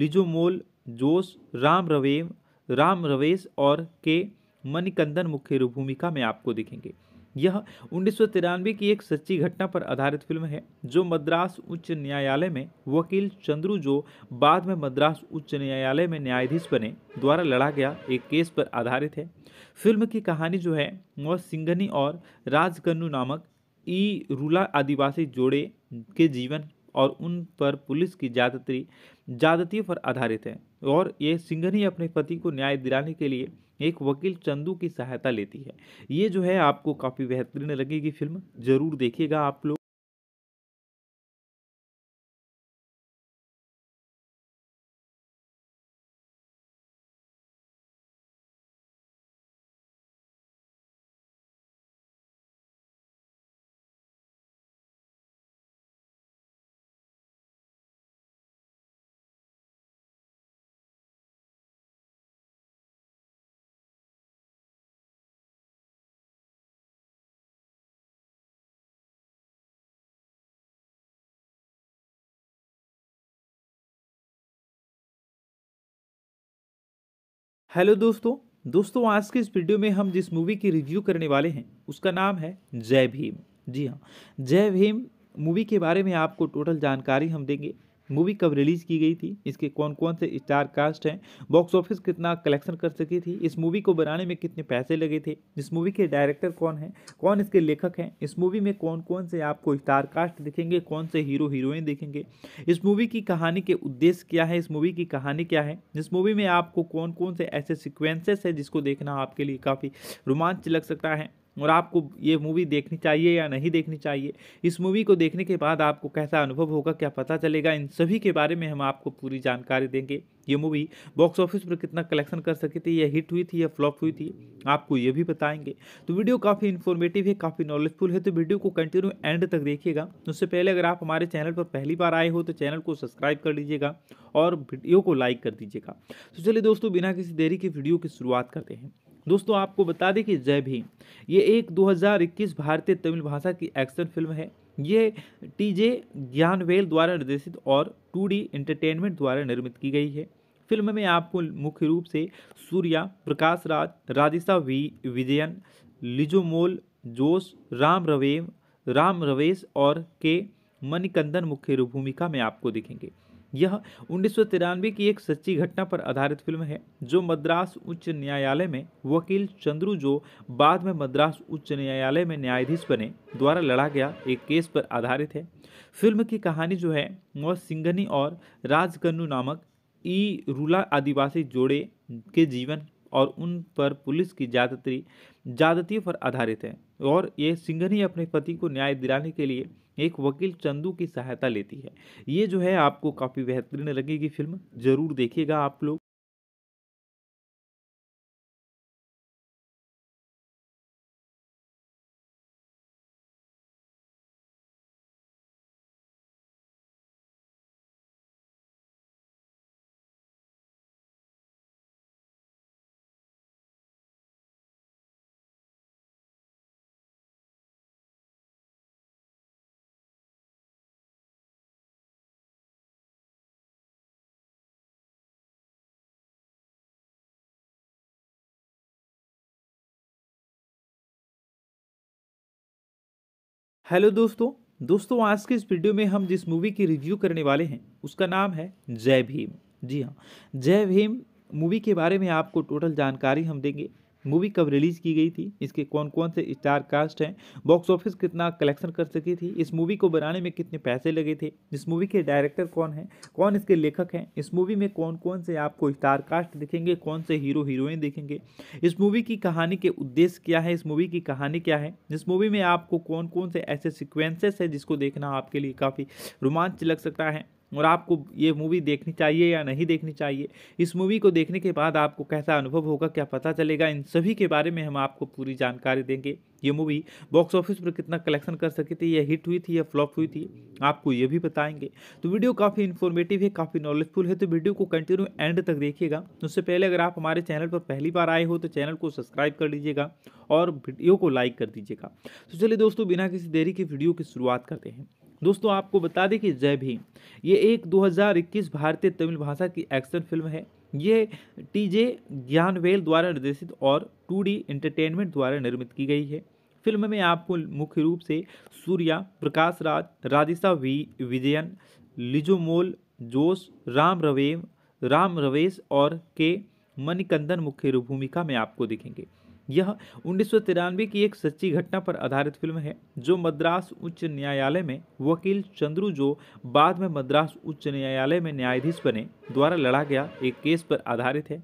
लिजोमोल जोश राम रवेम राम रवेश और के मणिकंदन मुख्य भूमिका में आपको दिखेंगे यह उन्नीस की एक सच्ची घटना पर आधारित फिल्म है जो मद्रास उच्च न्यायालय में वकील चंद्रू जो बाद में मद्रास उच्च न्यायालय में न्यायाधीश बने द्वारा लड़ा गया एक केस पर आधारित है फिल्म की कहानी जो है वह सिंघनी और राजकन्नू नामक ई रूला आदिवासी जोड़े के जीवन और उन पर पुलिस की ज्यादती ज्यादती पर आधारित है और ये सिंघनी अपने पति को न्याय दिलाने के लिए एक वकील चंदू की सहायता लेती है ये जो है आपको काफ़ी बेहतरीन लगेगी फिल्म ज़रूर देखिएगा आप लोग हेलो दोस्तों दोस्तों आज के इस वीडियो में हम जिस मूवी की रिव्यू करने वाले हैं उसका नाम है जय भीम जी हाँ जय भीम मूवी के बारे में आपको टोटल जानकारी हम देंगे मूवी कब रिलीज़ की गई थी इसके कौन कौन से स्टार कास्ट हैं बॉक्स ऑफिस कितना कलेक्शन कर सकी थी इस मूवी को बनाने में कितने पैसे लगे थे इस मूवी के डायरेक्टर कौन हैं कौन इसके लेखक हैं इस मूवी में कौन कौन से आपको स्टार कास्ट दिखेंगे कौन से हीरो हीरोइन दिखेंगे इस मूवी की कहानी के उद्देश्य क्या है इस मूवी की कहानी क्या है इस मूवी में आपको कौन कौन से ऐसे सिक्वेंसेस हैं जिसको देखना आपके लिए काफ़ी रोमांच लग सकता है और आपको ये मूवी देखनी चाहिए या नहीं देखनी चाहिए इस मूवी को देखने के बाद आपको कैसा अनुभव होगा क्या पता चलेगा इन सभी के बारे में हम आपको पूरी जानकारी देंगे ये मूवी बॉक्स ऑफिस पर कितना कलेक्शन कर सकी थी या हिट हुई थी या फ्लॉप हुई थी आपको ये भी बताएंगे तो वीडियो काफ़ी इन्फॉर्मेटिव है काफ़ी नॉलेजफुल है तो वीडियो को कंटिन्यू एंड तक देखिएगा उससे पहले अगर आप हमारे चैनल पर पहली बार आए हो तो चैनल को सब्सक्राइब कर लीजिएगा और वीडियो को लाइक कर दीजिएगा तो चलिए दोस्तों बिना किसी देरी के वीडियो की शुरुआत करते हैं दोस्तों आपको बता दें कि जय भीम ये एक 2021 भारतीय तमिल भाषा की एक्शन फिल्म है ये टीजे ज्ञानवेल द्वारा निर्देशित और टू एंटरटेनमेंट द्वारा निर्मित की गई है फिल्म में आपको मुख्य रूप से सूर्या प्रकाश राज राधिशा वी विजयन लिजोमोल जोश राम रवेम राम रवेश और के मणिकंदन मुख्य भूमिका में आपको दिखेंगे यह उन्नीस की एक सच्ची घटना पर आधारित फिल्म है जो मद्रास उच्च न्यायालय में वकील चंद्रू जो बाद में मद्रास उच्च न्यायालय में न्यायाधीश बने द्वारा लड़ा गया एक केस पर आधारित है फिल्म की कहानी जो है वह सिंघनी और राजकन्नू नामक ई रूला आदिवासी जोड़े के जीवन और उन पर पुलिस की ज्यादती ज्यादतियों पर आधारित है और ये सिंघनी अपने पति को न्याय दिलाने के लिए एक वकील चंदू की सहायता लेती है ये जो है आपको काफ़ी बेहतरीन लगेगी फिल्म ज़रूर देखिएगा आप लोग हेलो दोस्तों दोस्तों आज के इस वीडियो में हम जिस मूवी की रिव्यू करने वाले हैं उसका नाम है जय भीम जी हाँ जय भीम मूवी के बारे में आपको टोटल जानकारी हम देंगे मूवी कब रिलीज़ की गई थी इसके कौन कौन से स्टार कास्ट हैं बॉक्स ऑफिस कितना कलेक्शन कर सकी थी इस मूवी को बनाने में कितने पैसे लगे थे इस मूवी के डायरेक्टर कौन हैं कौन इसके लेखक हैं इस मूवी में कौन कौन से आपको स्टार कास्ट दिखेंगे कौन से हीरो हीरोइन दिखेंगे इस मूवी की कहानी के उद्देश्य क्या है इस मूवी की कहानी क्या है इस मूवी में आपको कौन कौन से ऐसे सिक्वेंसेस हैं जिसको देखना आपके लिए काफ़ी रोमांच लग सकता है और आपको ये मूवी देखनी चाहिए या नहीं देखनी चाहिए इस मूवी को देखने के बाद आपको कैसा अनुभव होगा क्या पता चलेगा इन सभी के बारे में हम आपको पूरी जानकारी देंगे ये मूवी बॉक्स ऑफिस पर कितना कलेक्शन कर सकी थी या हिट हुई थी या फ्लॉप हुई थी आपको ये भी बताएंगे तो वीडियो काफ़ी इन्फॉर्मेटिव है काफ़ी नॉलेजफुल है तो वीडियो को कंटिन्यू एंड तक देखिएगा उससे पहले अगर आप हमारे चैनल पर पहली बार आए हो तो चैनल को सब्सक्राइब कर लीजिएगा और वीडियो को लाइक कर दीजिएगा तो चलिए दोस्तों बिना किसी देरी के वीडियो की शुरुआत करते हैं दोस्तों आपको बता दें कि जय भीम ये एक 2021 भारतीय तमिल भाषा की एक्शन फिल्म है ये टीजे ज्ञानवेल द्वारा निर्देशित और टू एंटरटेनमेंट द्वारा निर्मित की गई है फिल्म में आपको मुख्य रूप से सूर्या प्रकाश राज राधिशा वी विजयन लिजोमोल जोश राम रवेम राम रवेश और के मणिकंदन मुख्य भूमिका में आपको दिखेंगे यह उन्नीस की एक सच्ची घटना पर आधारित फिल्म है जो मद्रास उच्च न्यायालय में वकील चंद्रू जो बाद में मद्रास उच्च न्यायालय में न्यायाधीश बने द्वारा लड़ा गया एक केस पर आधारित है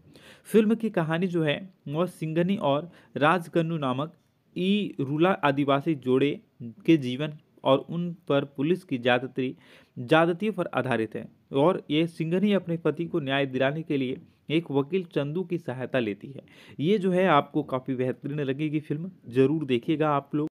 फिल्म की कहानी जो है वह सिंघनी और राजकन्नू नामक ई रूला आदिवासी जोड़े के जीवन और उन पर पुलिस की ज्यादती ज्यादतियों पर आधारित है और ये सिंघनी अपने पति को न्याय दिलाने के लिए एक वकील चंदू की सहायता लेती है ये जो है आपको काफ़ी बेहतरीन लगेगी फिल्म ज़रूर देखिएगा आप लोग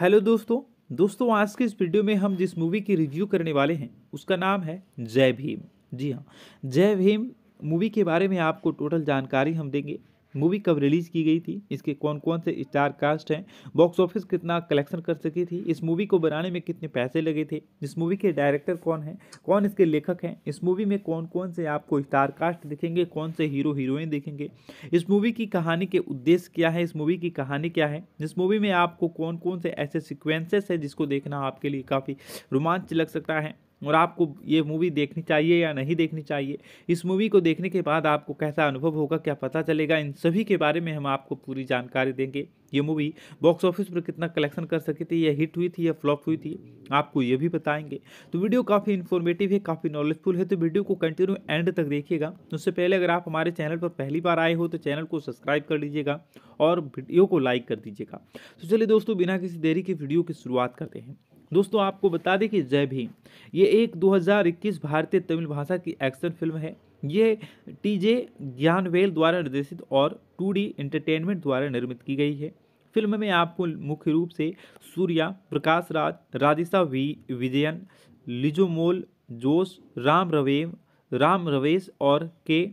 हेलो दोस्तों दोस्तों आज के इस वीडियो में हम जिस मूवी की रिव्यू करने वाले हैं उसका नाम है जय भीम जी हाँ जय भीम मूवी के बारे में आपको टोटल जानकारी हम देंगे मूवी कब रिलीज़ की गई थी इसके कौन कौन से स्टार कास्ट हैं बॉक्स ऑफिस कितना कलेक्शन कर सकी थी इस मूवी को बनाने में कितने पैसे लगे थे इस मूवी के डायरेक्टर कौन हैं कौन इसके लेखक हैं इस मूवी में कौन कौन से आपको स्टार कास्ट दिखेंगे कौन से हीरो हीरोइन दिखेंगे इस मूवी की कहानी के उद्देश्य क्या है इस मूवी की कहानी क्या है इस मूवी में आपको कौन कौन से ऐसे सिक्वेंसेस हैं जिसको देखना आपके लिए काफ़ी रोमांच लग सकता है और आपको ये मूवी देखनी चाहिए या नहीं देखनी चाहिए इस मूवी को देखने के बाद आपको कैसा अनुभव होगा क्या पता चलेगा इन सभी के बारे में हम आपको पूरी जानकारी देंगे ये मूवी बॉक्स ऑफिस पर कितना कलेक्शन कर सकी थी या हिट हुई थी या फ्लॉप हुई थी आपको ये भी बताएंगे तो वीडियो काफ़ी इन्फॉर्मेटिव है काफ़ी नॉलेजफुल है तो वीडियो को कंटिन्यू एंड तक देखिएगा उससे पहले अगर आप हमारे चैनल पर पहली बार आए हो तो चैनल को सब्सक्राइब कर लीजिएगा और वीडियो को लाइक कर दीजिएगा तो चलिए दोस्तों बिना किसी देरी के वीडियो की शुरुआत करते हैं दोस्तों आपको बता दें कि जय भीम ये एक 2021 भारतीय तमिल भाषा की एक्शन फिल्म है ये टी जे ज्ञानवेल द्वारा निर्देशित और टू डी एंटरटेनमेंट द्वारा निर्मित की गई है फिल्म में आपको मुख्य रूप से सूर्या प्रकाश राज राधिशा वी विजयन लिजोमोल जोश राम रवेम राम रवेश और के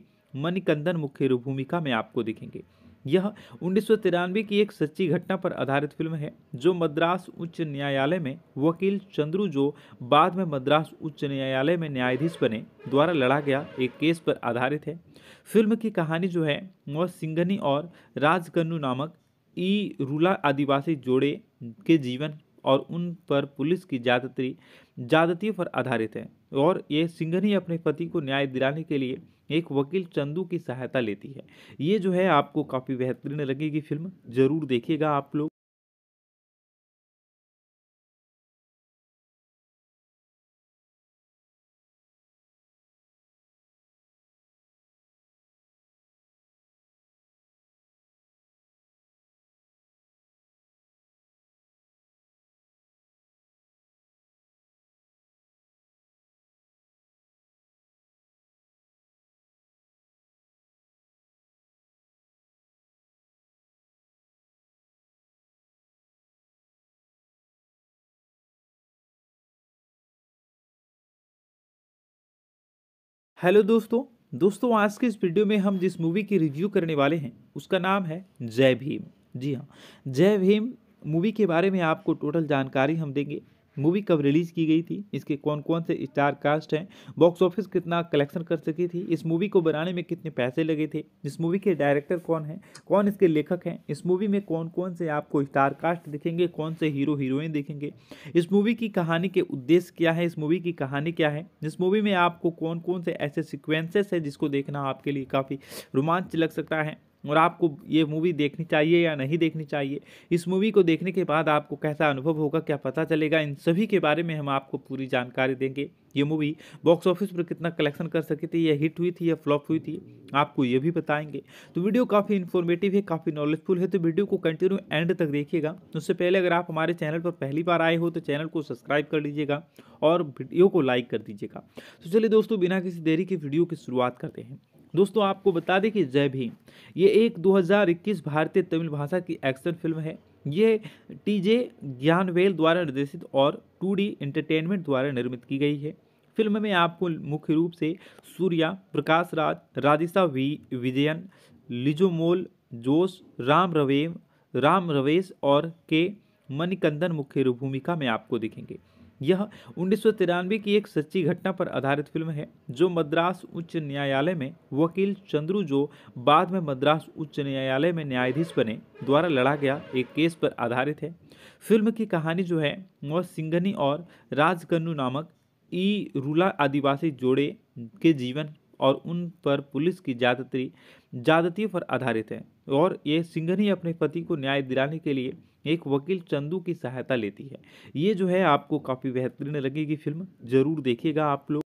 मणिकंदन मुख्य भूमिका में आपको दिखेंगे यह उन्नीस की एक सच्ची घटना पर आधारित फिल्म है जो मद्रास उच्च न्यायालय में वकील चंद्रू जो बाद में मद्रास उच्च न्यायालय में न्यायाधीश बने द्वारा लड़ा गया एक केस पर आधारित है फिल्म की कहानी जो है वह सिंघनी और राजकन्नू नामक ई रूला आदिवासी जोड़े के जीवन और उन पर पुलिस की ज्यादती ज्यादती पर आधारित है और ये सिंघनी अपने पति को न्याय दिलाने के लिए एक वकील चंदू की सहायता लेती है ये जो है आपको काफ़ी बेहतरीन लगेगी फिल्म ज़रूर देखिएगा आप लोग हेलो दोस्तों दोस्तों आज के इस वीडियो में हम जिस मूवी की रिव्यू करने वाले हैं उसका नाम है जय भीम जी हाँ जय भीम मूवी के बारे में आपको टोटल जानकारी हम देंगे मूवी कब रिलीज़ की गई थी इसके कौन कौन से स्टार कास्ट हैं बॉक्स ऑफिस कितना कलेक्शन कर सकी थी इस मूवी को बनाने में कितने पैसे लगे थे इस मूवी के डायरेक्टर कौन हैं कौन इसके लेखक हैं इस मूवी में कौन कौन से आपको स्टार कास्ट दिखेंगे कौन से हीरो हीरोइन दिखेंगे इस मूवी की कहानी के उद्देश्य क्या है इस मूवी की कहानी क्या है इस मूवी में आपको कौन कौन से ऐसे सिक्वेंसेस हैं जिसको देखना आपके लिए काफ़ी रोमांच लग सकता है और आपको ये मूवी देखनी चाहिए या नहीं देखनी चाहिए इस मूवी को देखने के बाद आपको कैसा अनुभव होगा क्या पता चलेगा इन सभी के बारे में हम आपको पूरी जानकारी देंगे ये मूवी बॉक्स ऑफिस पर कितना कलेक्शन कर सकी थी या हिट हुई थी या फ्लॉप हुई थी आपको ये भी बताएंगे तो वीडियो काफ़ी इन्फॉर्मेटिव है काफ़ी नॉलेजफुल है तो वीडियो को कंटिन्यू एंड तक देखिएगा उससे पहले अगर आप हमारे चैनल पर पहली बार आए हो तो चैनल को सब्सक्राइब कर लीजिएगा और वीडियो को लाइक कर दीजिएगा तो चलिए दोस्तों बिना किसी देरी के वीडियो की शुरुआत करते हैं दोस्तों आपको बता दें कि जय भीम ये एक 2021 भारतीय तमिल भाषा की एक्शन फिल्म है ये टीजे ज्ञानवेल द्वारा निर्देशित और टू डी एंटरटेनमेंट द्वारा निर्मित की गई है फिल्म में आपको मुख्य रूप से सूर्या प्रकाश राज राधिशा वी विजयन लिजोमोल जोश राम रवेम राम रवेश और के मणिकंदन मुख्य भूमिका में आपको दिखेंगे यह उन्नीस की एक सच्ची घटना पर आधारित फिल्म है जो मद्रास उच्च न्यायालय में वकील चंद्रू जो बाद में मद्रास उच्च न्यायालय में न्यायाधीश बने द्वारा लड़ा गया एक केस पर आधारित है फिल्म की कहानी जो है वह सिंघनी और राजकन्नू नामक ई रूला आदिवासी जोड़े के जीवन और उन पर पुलिस की ज्यादती ज्यादतियों पर आधारित है और ये सिंघनी अपने पति को न्याय दिलाने के लिए एक वकील चंदू की सहायता लेती है ये जो है आपको काफ़ी बेहतरीन लगेगी फिल्म ज़रूर देखिएगा आप लोग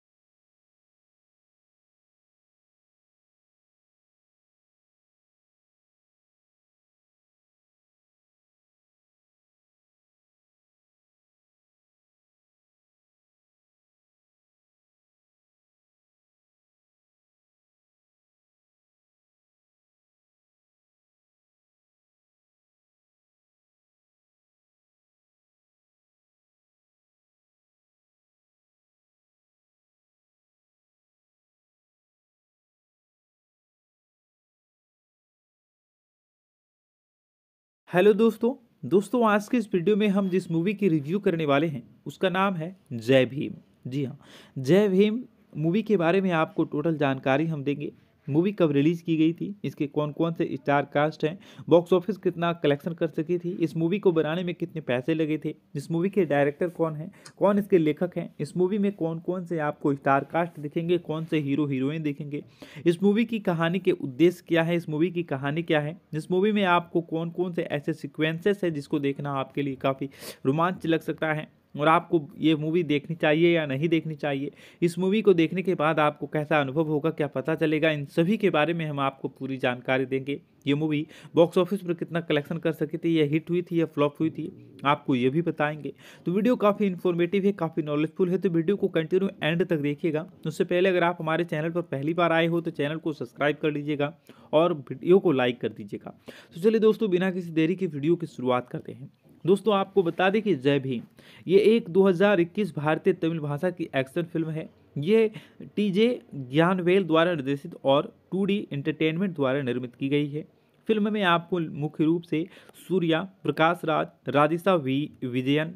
हेलो दोस्तों दोस्तों आज के इस वीडियो में हम जिस मूवी की रिव्यू करने वाले हैं उसका नाम है जय भीम जी हाँ जय भीम मूवी के बारे में आपको टोटल जानकारी हम देंगे मूवी कब रिलीज़ की गई थी इसके कौन कौन से स्टार कास्ट हैं बॉक्स ऑफिस कितना कलेक्शन कर सकी थी इस मूवी को बनाने में कितने पैसे लगे थे इस मूवी के डायरेक्टर कौन हैं कौन इसके लेखक हैं इस मूवी में कौन कौन से आपको स्टार कास्ट दिखेंगे कौन से हीरो हीरोइन दिखेंगे इस मूवी की कहानी के उद्देश्य क्या है इस मूवी की कहानी क्या है इस मूवी में आपको कौन कौन से ऐसे सिक्वेंसेस हैं जिसको देखना आपके लिए काफ़ी रोमांच लग सकता है और आपको ये मूवी देखनी चाहिए या नहीं देखनी चाहिए इस मूवी को देखने के बाद आपको कैसा अनुभव होगा क्या पता चलेगा इन सभी के बारे में हम आपको पूरी जानकारी देंगे ये मूवी बॉक्स ऑफिस पर कितना कलेक्शन कर सकी थी या हिट हुई थी या फ्लॉप हुई थी आपको ये भी बताएंगे तो वीडियो काफ़ी इन्फॉर्मेटिव है काफ़ी नॉलेजफुल है तो वीडियो को कंटिन्यू एंड तक देखिएगा उससे पहले अगर आप हमारे चैनल पर पहली बार आए हो तो चैनल को सब्सक्राइब कर लीजिएगा और वीडियो को लाइक कर दीजिएगा तो चलिए दोस्तों बिना किसी देरी के वीडियो की शुरुआत करते हैं दोस्तों आपको बता दें कि जय भीम ये एक 2021 भारतीय तमिल भाषा की एक्शन फिल्म है ये टीजे ज्ञानवेल द्वारा निर्देशित और टू एंटरटेनमेंट द्वारा निर्मित की गई है फिल्म में आपको मुख्य रूप से सूर्या प्रकाश राज राधिशा वी विजयन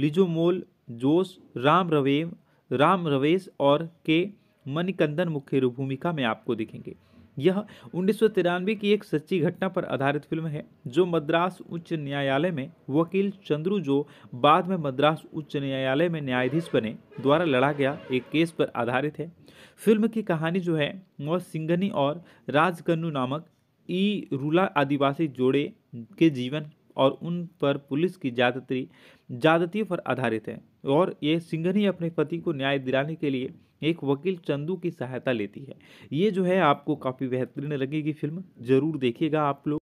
लिजोमोल जोश राम रवेम राम रवेश और के मणिकंदन मुख्य भूमिका में आपको दिखेंगे यह उन्नीस की एक सच्ची घटना पर आधारित फिल्म है जो मद्रास उच्च न्यायालय में वकील चंद्रू जो बाद में मद्रास उच्च न्यायालय में न्यायाधीश बने द्वारा लड़ा गया एक केस पर आधारित है फिल्म की कहानी जो है वह सिंघनी और राजकन्नू नामक ई रूला आदिवासी जोड़े के जीवन और उन पर पुलिस की ज्यादती ज्यादतियों पर आधारित है और ये सिंघनी अपने पति को न्याय दिलाने के लिए एक वकील चंदू की सहायता लेती है ये जो है आपको काफ़ी बेहतरीन लगेगी फिल्म ज़रूर देखिएगा आप लोग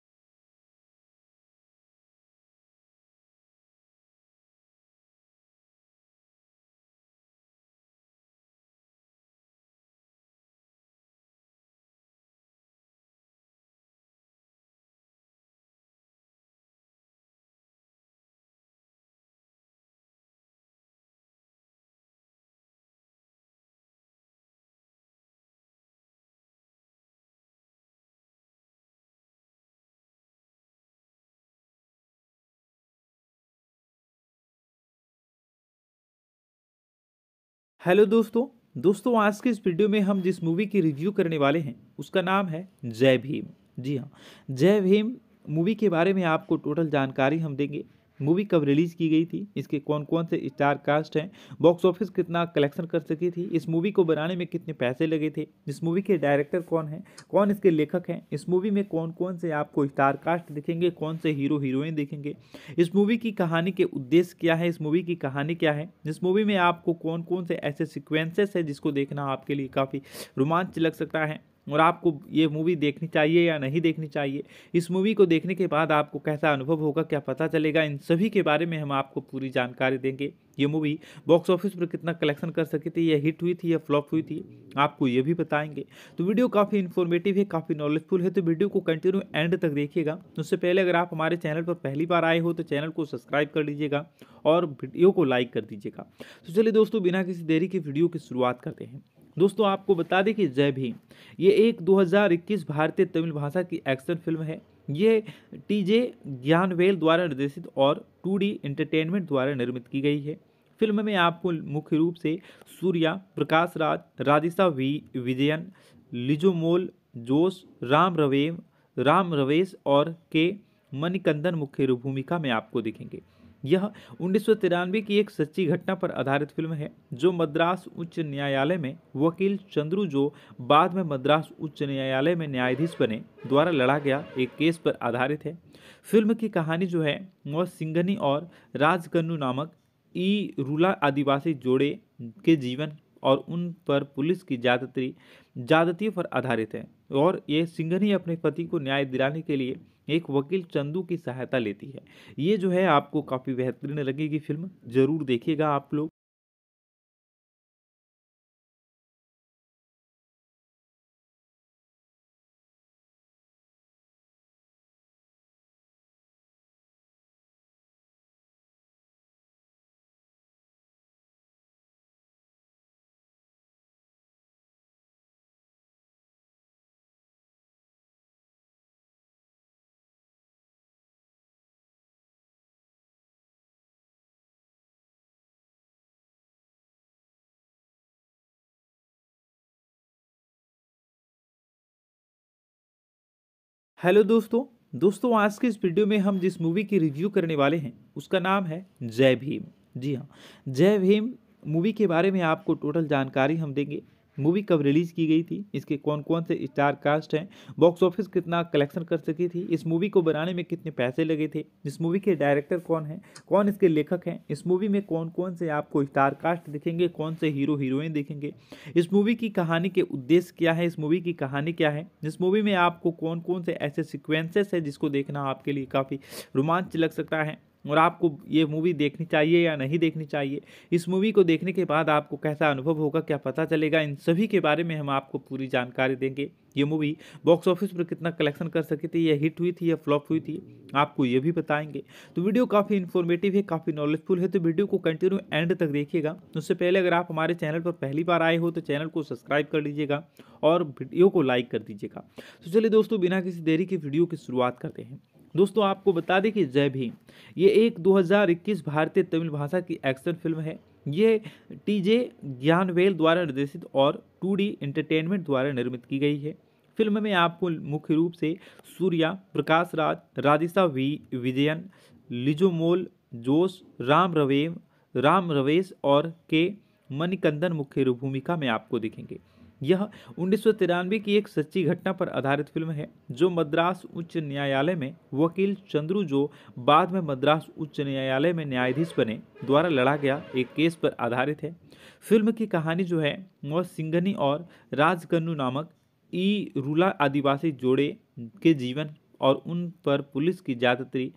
हेलो दोस्तों दोस्तों आज के इस वीडियो में हम जिस मूवी की रिव्यू करने वाले हैं उसका नाम है जय भीम जी हाँ जय भीम मूवी के बारे में आपको टोटल जानकारी हम देंगे मूवी कब रिलीज़ की गई थी इसके कौन कौन से स्टार कास्ट हैं बॉक्स ऑफिस कितना कलेक्शन कर सकी थी इस मूवी को बनाने में कितने पैसे लगे थे इस मूवी के डायरेक्टर कौन हैं कौन इसके लेखक हैं इस मूवी में कौन कौन से आपको स्टार कास्ट दिखेंगे कौन से हीरो हीरोइन दिखेंगे इस मूवी की कहानी के उद्देश्य क्या है इस मूवी की कहानी क्या है इस मूवी में आपको कौन कौन से ऐसे सिक्वेंसेस हैं जिसको देखना आपके लिए काफ़ी रोमांच लग सकता है और आपको ये मूवी देखनी चाहिए या नहीं देखनी चाहिए इस मूवी को देखने के बाद आपको कैसा अनुभव होगा क्या पता चलेगा इन सभी के बारे में हम आपको पूरी जानकारी देंगे ये मूवी बॉक्स ऑफिस पर कितना कलेक्शन कर सकी थी या हिट हुई थी या फ्लॉप हुई थी आपको ये भी बताएंगे तो वीडियो काफ़ी इन्फॉर्मेटिव है काफ़ी नॉलेजफुल है तो वीडियो को कंटिन्यू एंड तक देखिएगा उससे पहले अगर आप हमारे चैनल पर पहली बार आए हो तो चैनल को सब्सक्राइब कर लीजिएगा और वीडियो को लाइक कर दीजिएगा तो चलिए दोस्तों बिना किसी देरी के वीडियो की शुरुआत करते हैं दोस्तों आपको बता दें कि जय भीम ये एक 2021 भारतीय तमिल भाषा की एक्शन फिल्म है ये टीजे ज्ञानवेल द्वारा निर्देशित और टू एंटरटेनमेंट द्वारा निर्मित की गई है फिल्म में आपको मुख्य रूप से सूर्या प्रकाश राज राधिशा वी विजयन लिजोमोल जोश राम रवेम राम रवेश और के मणिकंदन मुख्य भूमिका में आपको दिखेंगे यह उन्नीस की एक सच्ची घटना पर आधारित फिल्म है जो मद्रास उच्च न्यायालय में वकील चंद्रू जो बाद में मद्रास उच्च न्यायालय में न्यायाधीश बने द्वारा लड़ा गया एक केस पर आधारित है फिल्म की कहानी जो है वह सिंघनी और राजकन्नू नामक ई रूला आदिवासी जोड़े के जीवन और उन पर पुलिस की ज्यादती ज्यादतियों पर आधारित है और ये सिंघनी अपने पति को न्याय दिलाने के लिए एक वकील चंदू की सहायता लेती है ये जो है आपको काफ़ी बेहतरीन लगेगी फिल्म ज़रूर देखिएगा आप लोग हेलो दोस्तों दोस्तों आज के इस वीडियो में हम जिस मूवी की रिव्यू करने वाले हैं उसका नाम है जय भीम जी हाँ जय भीम मूवी के बारे में आपको टोटल जानकारी हम देंगे मूवी कब रिलीज़ की गई थी इसके कौन कौन से स्टार कास्ट हैं बॉक्स ऑफिस कितना कलेक्शन कर सकी थी इस मूवी को बनाने में कितने पैसे लगे थे इस मूवी के डायरेक्टर कौन हैं कौन इसके लेखक हैं इस मूवी में कौन कौन से आपको स्टार कास्ट दिखेंगे कौन से हीरो हीरोइन दिखेंगे इस मूवी की कहानी के उद्देश्य क्या है इस मूवी की कहानी क्या है इस मूवी में आपको कौन कौन से ऐसे सिक्वेंसेस है जिसको देखना आपके लिए काफ़ी रोमांच लग सकता है और आपको ये मूवी देखनी चाहिए या नहीं देखनी चाहिए इस मूवी को देखने के बाद आपको कैसा अनुभव होगा क्या पता चलेगा इन सभी के बारे में हम आपको पूरी जानकारी देंगे ये मूवी बॉक्स ऑफिस पर कितना कलेक्शन कर सकी थी या हिट हुई थी या फ्लॉप हुई थी आपको ये भी बताएंगे तो वीडियो काफ़ी इन्फॉर्मेटिव है काफ़ी नॉलेजफुल है तो वीडियो को कंटिन्यू एंड तक देखिएगा उससे पहले अगर आप हमारे चैनल पर पहली बार आए हो तो चैनल को सब्सक्राइब कर लीजिएगा और वीडियो को लाइक कर दीजिएगा तो चलिए दोस्तों बिना किसी देरी के वीडियो की शुरुआत करते हैं दोस्तों आपको बता दें कि जय भीम ये एक 2021 भारतीय तमिल भाषा की एक्शन फिल्म है ये टीजे ज्ञानवेल द्वारा निर्देशित और टू एंटरटेनमेंट द्वारा निर्मित की गई है फिल्म में आपको मुख्य रूप से सूर्या प्रकाश राज राधिशा वी विजयन लिजोमोल जोश राम रवेम राम रवेश और के मणिकंदन मुख्य भूमिका में आपको दिखेंगे यह उन्नीस की एक सच्ची घटना पर आधारित फिल्म है जो मद्रास उच्च न्यायालय में वकील चंद्रू जो बाद में मद्रास उच्च न्यायालय में न्यायाधीश बने द्वारा लड़ा गया एक केस पर आधारित है फिल्म की कहानी जो है वह सिंघनी और राजकन्नू नामक ई रूला आदिवासी जोड़े के जीवन और उन पर पुलिस की ज्यादातरी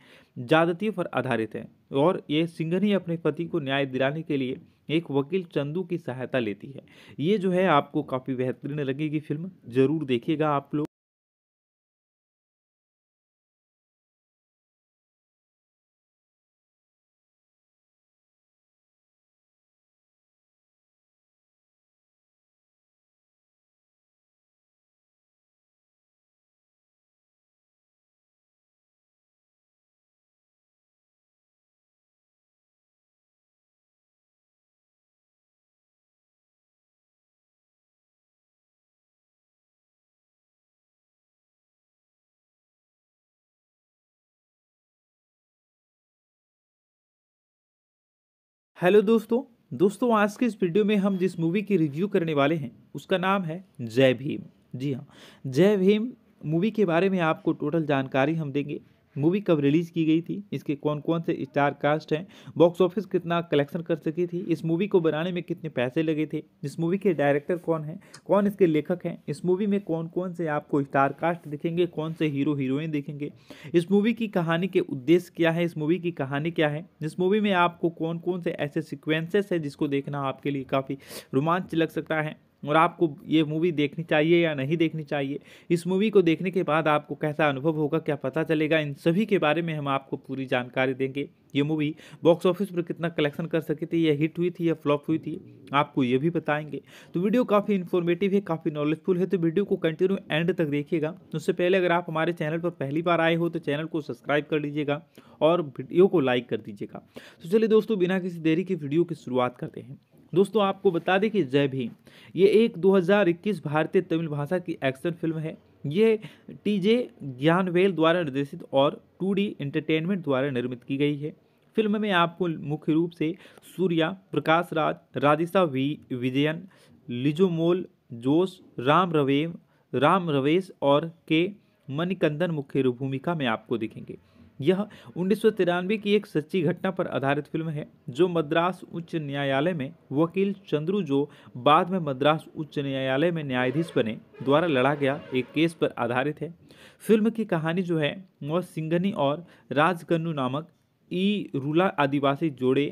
जादती पर आधारित है और ये सिंघनी अपने पति को न्याय दिलाने के लिए एक वकील चंदू की सहायता लेती है ये जो है आपको काफ़ी बेहतरीन लगेगी फिल्म ज़रूर देखिएगा आप लोग हेलो दोस्तों दोस्तों आज के इस वीडियो में हम जिस मूवी की रिव्यू करने वाले हैं उसका नाम है जय भीम जी हाँ जय भीम मूवी के बारे में आपको टोटल जानकारी हम देंगे मूवी कब रिलीज़ की गई थी इसके कौन कौन से स्टार कास्ट हैं बॉक्स ऑफिस कितना कलेक्शन कर सकी थी इस मूवी को बनाने में कितने पैसे लगे थे इस मूवी के डायरेक्टर कौन हैं कौन इसके लेखक हैं इस मूवी में कौन कौन से आपको स्टार कास्ट दिखेंगे कौन से हीरो हीरोइन दिखेंगे इस मूवी की कहानी के उद्देश्य क्या है इस मूवी की कहानी क्या है इस मूवी में आपको कौन कौन से ऐसे सिक्वेंसेस हैं जिसको देखना आपके लिए काफ़ी रोमांच लग सकता है और आपको ये मूवी देखनी चाहिए या नहीं देखनी चाहिए इस मूवी को देखने के बाद आपको कैसा अनुभव होगा क्या पता चलेगा इन सभी के बारे में हम आपको पूरी जानकारी देंगे ये मूवी बॉक्स ऑफिस पर कितना कलेक्शन कर सकी थी या हिट हुई थी या फ्लॉप हुई थी आपको ये भी बताएंगे तो वीडियो काफ़ी इन्फॉर्मेटिव है काफ़ी नॉलेजफुल है तो वीडियो को कंटिन्यू एंड तक देखिएगा उससे पहले अगर आप हमारे चैनल पर पहली बार आए हो तो चैनल को सब्सक्राइब कर लीजिएगा और वीडियो को लाइक कर दीजिएगा तो चलिए दोस्तों बिना किसी देरी के वीडियो की शुरुआत करते हैं दोस्तों आपको बता दें कि जय भीम ये एक 2021 भारतीय तमिल भाषा की एक्शन फिल्म है ये टीजे ज्ञानवेल द्वारा निर्देशित और टू एंटरटेनमेंट द्वारा निर्मित की गई है फिल्म में आपको मुख्य रूप से सूर्या प्रकाश राज राधिशा वी विजयन लिजोमोल जोश राम रवेम राम रवेश और के मणिकंदन मुख्य भूमिका में आपको दिखेंगे यह उन्नीस की एक सच्ची घटना पर आधारित फिल्म है जो मद्रास उच्च न्यायालय में वकील चंद्रू जो बाद में मद्रास उच्च न्यायालय में न्यायाधीश बने द्वारा लड़ा गया एक केस पर आधारित है फिल्म की कहानी जो है वह सिंघनी और राजकन्नू नामक ई रूला आदिवासी जोड़े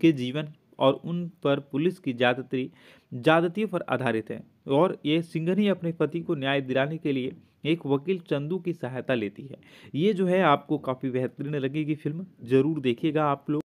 के जीवन और उन पर पुलिस की ज्यादती ज्यादतियों पर आधारित है और ये सिंघनी अपने पति को न्याय दिलाने के लिए एक वकील चंदू की सहायता लेती है ये जो है आपको काफ़ी बेहतरीन लगेगी फिल्म ज़रूर देखिएगा आप लोग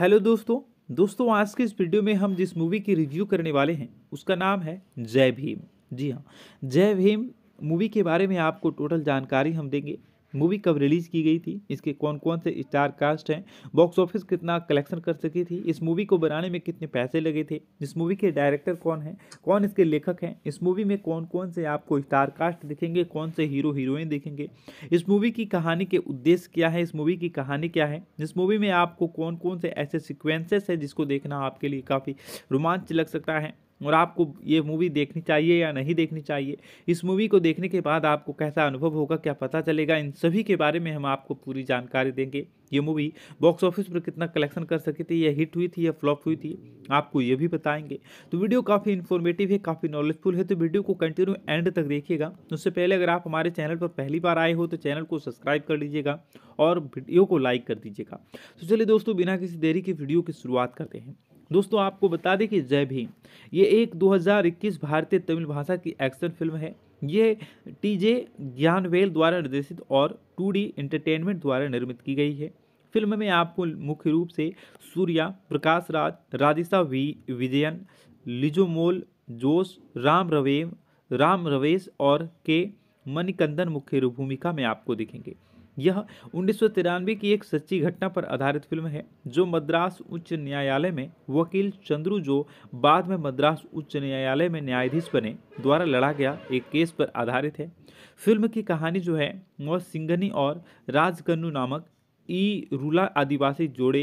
हेलो दोस्तों दोस्तों आज के इस वीडियो में हम जिस मूवी की रिव्यू करने वाले हैं उसका नाम है जय भीम जी हाँ जय भीम मूवी के बारे में आपको टोटल जानकारी हम देंगे मूवी कब रिलीज़ की गई थी इसके कौन कौन से स्टार कास्ट हैं बॉक्स ऑफिस कितना कलेक्शन कर सकी थी इस मूवी को बनाने में कितने पैसे लगे थे इस मूवी के डायरेक्टर कौन हैं कौन इसके लेखक हैं इस मूवी में कौन कौन से आपको स्टार कास्ट दिखेंगे कौन से हीरो हीरोइन दिखेंगे इस मूवी की कहानी के उद्देश्य क्या है इस मूवी की कहानी क्या है इस मूवी में आपको कौन कौन से ऐसे सिक्वेंसेस हैं जिसको देखना आपके लिए काफ़ी रोमांच लग सकता है और आपको ये मूवी देखनी चाहिए या नहीं देखनी चाहिए इस मूवी को देखने के बाद आपको कैसा अनुभव होगा क्या पता चलेगा इन सभी के बारे में हम आपको पूरी जानकारी देंगे ये मूवी बॉक्स ऑफिस पर कितना कलेक्शन कर सकी थी या हिट हुई थी या फ्लॉप हुई थी आपको ये भी बताएंगे तो वीडियो काफ़ी इन्फॉर्मेटिव है काफ़ी नॉलेजफुल है तो वीडियो को कंटिन्यू एंड तक देखिएगा उससे पहले अगर आप हमारे चैनल पर पहली बार आए हो तो चैनल को सब्सक्राइब कर लीजिएगा और वीडियो को लाइक कर दीजिएगा तो चलिए दोस्तों बिना किसी देरी के वीडियो की शुरुआत करते हैं दोस्तों आपको बता दें कि जय भीम ये एक 2021 भारतीय तमिल भाषा की एक्शन फिल्म है ये टी जे ज्ञानवेल द्वारा निर्देशित और टू डी एंटरटेनमेंट द्वारा निर्मित की गई है फिल्म में आपको मुख्य रूप से सूर्या प्रकाश राज राधिशा वी विजयन लिजोमोल जोश राम रवेम राम रवेश और के मणिकंदन मुख्य भूमिका में आपको दिखेंगे यह उन्नीस की एक सच्ची घटना पर आधारित फिल्म है जो मद्रास उच्च न्यायालय में वकील चंद्रू जो बाद में मद्रास उच्च न्यायालय में न्यायाधीश बने द्वारा लड़ा गया एक केस पर आधारित है फिल्म की कहानी जो है वह सिंघनी और राजकन्नू नामक ई रूला आदिवासी जोड़े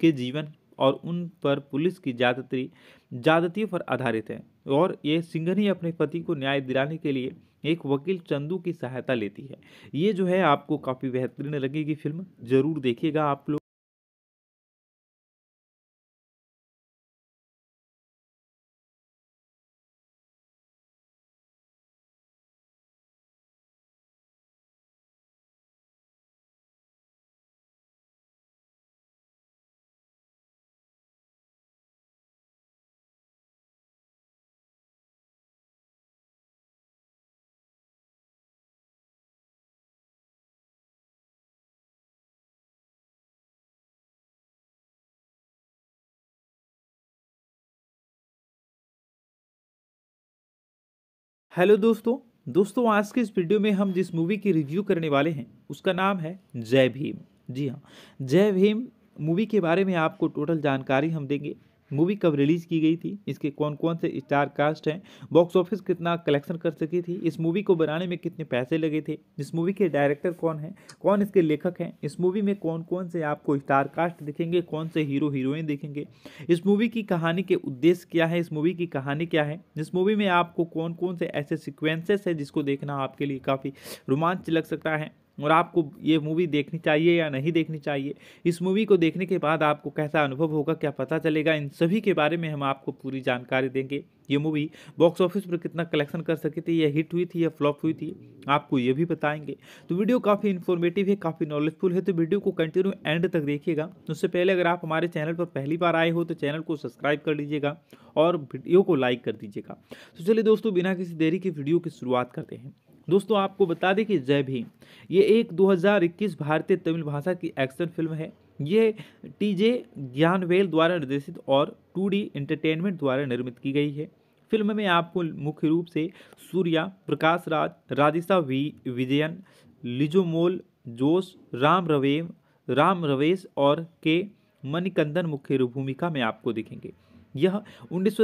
के जीवन और उन पर पुलिस की ज्यादती ज्यादती पर आधारित है और ये सिंघनी अपने पति को न्याय दिलाने के लिए एक वकील चंदू की सहायता लेती है ये जो है आपको काफ़ी बेहतरीन लगेगी फिल्म ज़रूर देखिएगा आप लोग हेलो दोस्तों दोस्तों आज के इस वीडियो में हम जिस मूवी की रिव्यू करने वाले हैं उसका नाम है जय भीम जी हाँ जय भीम मूवी के बारे में आपको टोटल जानकारी हम देंगे मूवी कब रिलीज़ की गई थी इसके कौन कौन से स्टार कास्ट हैं बॉक्स ऑफिस कितना कलेक्शन कर सकी थी इस मूवी को बनाने में कितने पैसे लगे थे इस मूवी के डायरेक्टर कौन हैं कौन इसके लेखक हैं इस मूवी में कौन कौन से आपको स्टार कास्ट दिखेंगे कौन से हीरो हीरोइन दिखेंगे इस मूवी की कहानी के उद्देश्य क्या है इस मूवी की कहानी क्या है इस मूवी में आपको कौन कौन से ऐसे सिक्वेंसेस हैं जिसको देखना आपके लिए काफ़ी रोमांच लग सकता है और आपको ये मूवी देखनी चाहिए या नहीं देखनी चाहिए इस मूवी को देखने के बाद आपको कैसा अनुभव होगा क्या पता चलेगा इन सभी के बारे में हम आपको पूरी जानकारी देंगे ये मूवी बॉक्स ऑफिस पर कितना कलेक्शन कर सकी थी या हिट हुई थी या फ्लॉप हुई थी आपको ये भी बताएंगे तो वीडियो काफ़ी इन्फॉर्मेटिव है काफ़ी नॉलेजफुल है तो वीडियो को कंटिन्यू एंड तक देखिएगा उससे पहले अगर आप हमारे चैनल पर पहली बार आए हो तो चैनल को सब्सक्राइब कर लीजिएगा और वीडियो को लाइक कर दीजिएगा तो चलिए दोस्तों बिना किसी देरी के वीडियो की शुरुआत करते हैं दोस्तों आपको बता दें कि जय भीम ये एक 2021 भारतीय तमिल भाषा की एक्शन फिल्म है ये टीजे ज्ञानवेल द्वारा निर्देशित और टू डी एंटरटेनमेंट द्वारा निर्मित की गई है फिल्म में आपको मुख्य रूप से सूर्या प्रकाश राज राजिशा वी विजयन लिजोमोल जोश राम रवेम राम रवेश और के मणिकंदन मुख्य भूमिका में आपको दिखेंगे यह उन्नीस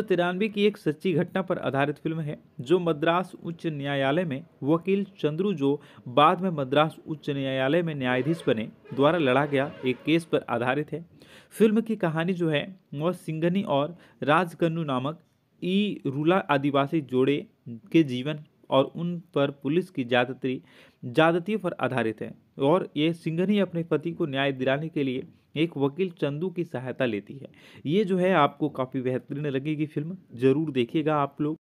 की एक सच्ची घटना पर आधारित फिल्म है जो मद्रास उच्च न्यायालय में वकील चंद्रू जो बाद में मद्रास उच्च न्यायालय में न्यायाधीश बने द्वारा लड़ा गया एक केस पर आधारित है फिल्म की कहानी जो है वह सिंघनी और राजकन्नू नामक ई रूला आदिवासी जोड़े के जीवन और उन पर पुलिस की ज्यादती ज्यादतियों पर आधारित है और ये सिंघनी अपने पति को न्याय दिलाने के लिए एक वकील चंदू की सहायता लेती है ये जो है आपको काफ़ी बेहतरीन लगेगी फिल्म ज़रूर देखिएगा आप लोग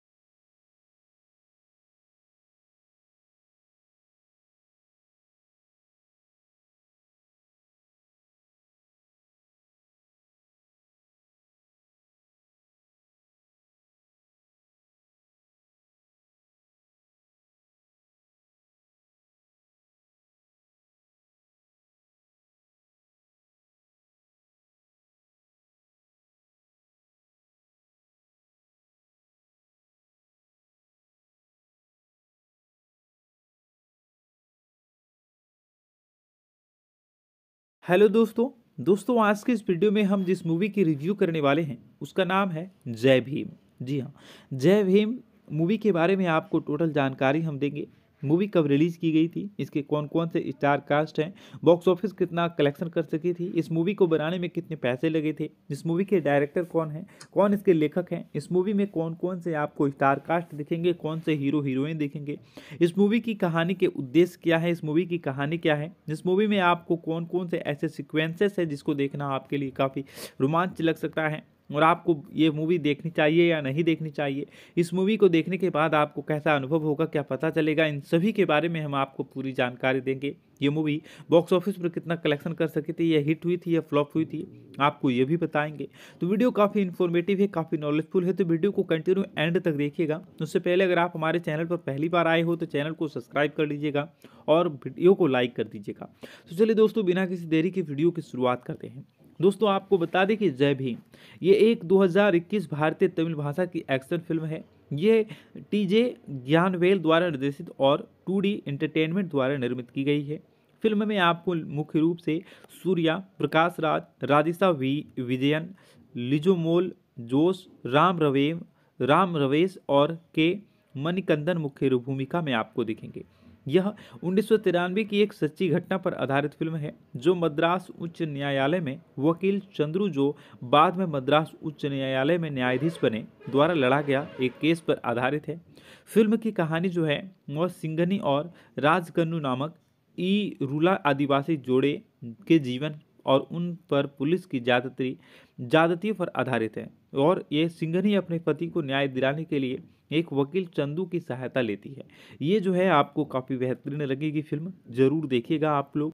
हेलो दोस्तों दोस्तों आज के इस वीडियो में हम जिस मूवी की रिव्यू करने वाले हैं उसका नाम है जय भीम जी हाँ जय भीम मूवी के बारे में आपको टोटल जानकारी हम देंगे मूवी कब रिलीज़ की गई थी इसके कौन कौन से स्टार कास्ट हैं बॉक्स ऑफिस कितना कलेक्शन कर सकी थी इस मूवी को बनाने में कितने पैसे लगे थे इस मूवी के डायरेक्टर कौन हैं कौन इसके लेखक हैं इस मूवी में कौन कौन से आपको स्टार कास्ट दिखेंगे कौन से हीरो हीरोइन दिखेंगे इस मूवी की कहानी के उद्देश्य क्या है इस मूवी की कहानी क्या है इस मूवी में आपको कौन कौन से ऐसे सिक्वेंसेस हैं जिसको देखना आपके लिए काफ़ी रोमांच लग सकता है और आपको ये मूवी देखनी चाहिए या नहीं देखनी चाहिए इस मूवी को देखने के बाद आपको कैसा अनुभव होगा क्या पता चलेगा इन सभी के बारे में हम आपको पूरी जानकारी देंगे ये मूवी बॉक्स ऑफिस पर कितना कलेक्शन कर सकी थी या हिट हुई थी या फ्लॉप हुई थी आपको ये भी बताएंगे तो वीडियो काफ़ी इन्फॉर्मेटिव है काफ़ी नॉलेजफुल है तो वीडियो को कंटिन्यू एंड तक देखिएगा उससे पहले अगर आप हमारे चैनल पर पहली बार आए हो तो चैनल को सब्सक्राइब कर लीजिएगा और वीडियो को लाइक कर दीजिएगा तो चलिए दोस्तों बिना किसी देरी के वीडियो की शुरुआत करते हैं दोस्तों आपको बता दें कि जय भीम ये एक 2021 भारतीय तमिल भाषा की एक्शन फिल्म है ये टीजे ज्ञानवेल द्वारा निर्देशित और टू एंटरटेनमेंट द्वारा निर्मित की गई है फिल्म में आपको मुख्य रूप से सूर्या प्रकाश राज राधिशा वी विजयन लिजोमोल जोश राम रवेम राम रवेश और के मणिकंदन मुख्य भूमिका में आपको दिखेंगे यह उन्नीस की एक सच्ची घटना पर आधारित फिल्म है जो मद्रास उच्च न्यायालय में वकील चंद्रू जो बाद में मद्रास उच्च न्यायालय में न्यायाधीश बने द्वारा लड़ा गया एक केस पर आधारित है फिल्म की कहानी जो है वह सिंघनी और राजकन्नू नामक ई रूला आदिवासी जोड़े के जीवन और उन पर पुलिस की ज्यादतरी ज्यादतियों पर आधारित है और ये सिंघनी अपने पति को न्याय दिलाने के लिए एक वकील चंदू की सहायता लेती है ये जो है आपको काफ़ी बेहतरीन लगेगी फिल्म ज़रूर देखिएगा आप लोग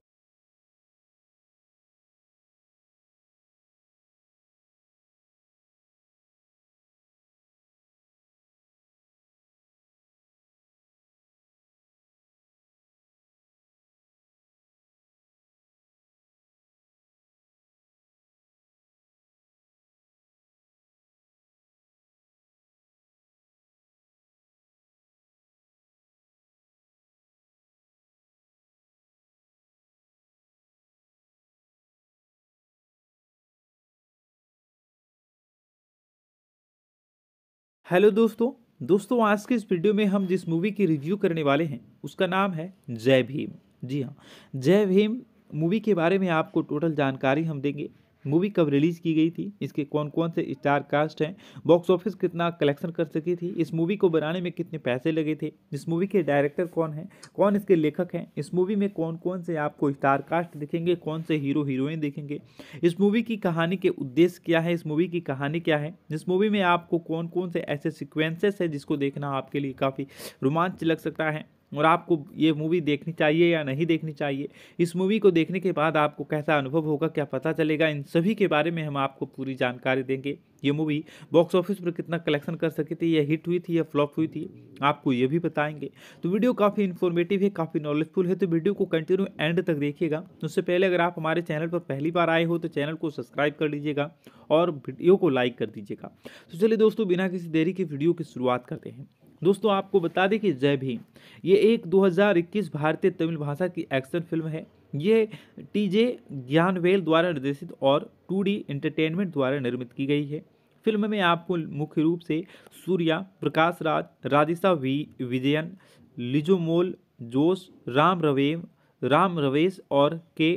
हेलो दोस्तों दोस्तों आज के इस वीडियो में हम जिस मूवी की रिव्यू करने वाले हैं उसका नाम है जय भीम जी हाँ जय भीम मूवी के बारे में आपको टोटल जानकारी हम देंगे मूवी कब रिलीज़ की गई थी इसके कौन कौन से स्टार कास्ट हैं बॉक्स ऑफिस कितना कलेक्शन कर सकी थी इस मूवी को बनाने में कितने पैसे लगे थे इस मूवी के डायरेक्टर कौन हैं कौन इसके लेखक हैं इस मूवी में कौन कौन से आपको स्टार कास्ट दिखेंगे कौन से हीरो हीरोइन दिखेंगे इस मूवी की कहानी के उद्देश्य क्या है इस मूवी की कहानी क्या है इस मूवी में आपको कौन कौन से ऐसे सिक्वेंसेस हैं जिसको देखना आपके लिए काफ़ी रोमांच लग सकता है और आपको ये मूवी देखनी चाहिए या नहीं देखनी चाहिए इस मूवी को देखने के बाद आपको कैसा अनुभव होगा क्या पता चलेगा इन सभी के बारे में हम आपको पूरी जानकारी देंगे ये मूवी बॉक्स ऑफिस पर कितना कलेक्शन कर सकी थी या हिट हुई थी या फ्लॉप हुई थी आपको ये भी बताएंगे तो वीडियो काफ़ी इन्फॉर्मेटिव है काफ़ी नॉलेजफुल है तो वीडियो को कंटिन्यू एंड तक देखिएगा उससे पहले अगर आप हमारे चैनल पर पहली बार आए हो तो चैनल को सब्सक्राइब कर लीजिएगा और वीडियो को लाइक कर दीजिएगा तो चलिए दोस्तों बिना किसी देरी के वीडियो की शुरुआत करते हैं दोस्तों आपको बता दें कि जय भीम ये एक 2021 भारतीय तमिल भाषा की एक्शन फिल्म है ये टीजे ज्ञानवेल द्वारा निर्देशित और टू एंटरटेनमेंट द्वारा निर्मित की गई है फिल्म में आपको मुख्य रूप से सूर्या प्रकाश राज राधिशा वी विजयन लिजोमोल जोश राम रवेम राम रवेश और के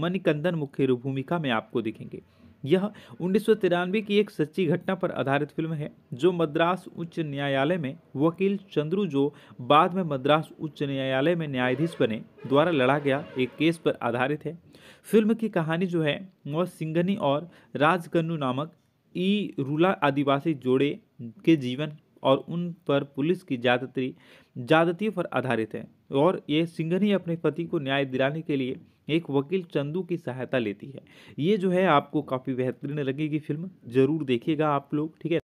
मणिकंदन मुख्य भूमिका में आपको दिखेंगे यह उन्नीस की एक सच्ची घटना पर आधारित फिल्म है जो मद्रास उच्च न्यायालय में वकील चंद्रू जो बाद में मद्रास उच्च न्यायालय में न्यायाधीश बने द्वारा लड़ा गया एक केस पर आधारित है फिल्म की कहानी जो है वह सिंघनी और राजकन्नू नामक ई रूला आदिवासी जोड़े के जीवन और उन पर पुलिस की ज्यादती ज्यादतियों पर आधारित है और ये सिंघनी अपने पति को न्याय दिलाने के लिए एक वकील चंदू की सहायता लेती है ये जो है आपको काफ़ी बेहतरीन लगेगी फिल्म ज़रूर देखिएगा आप लोग ठीक है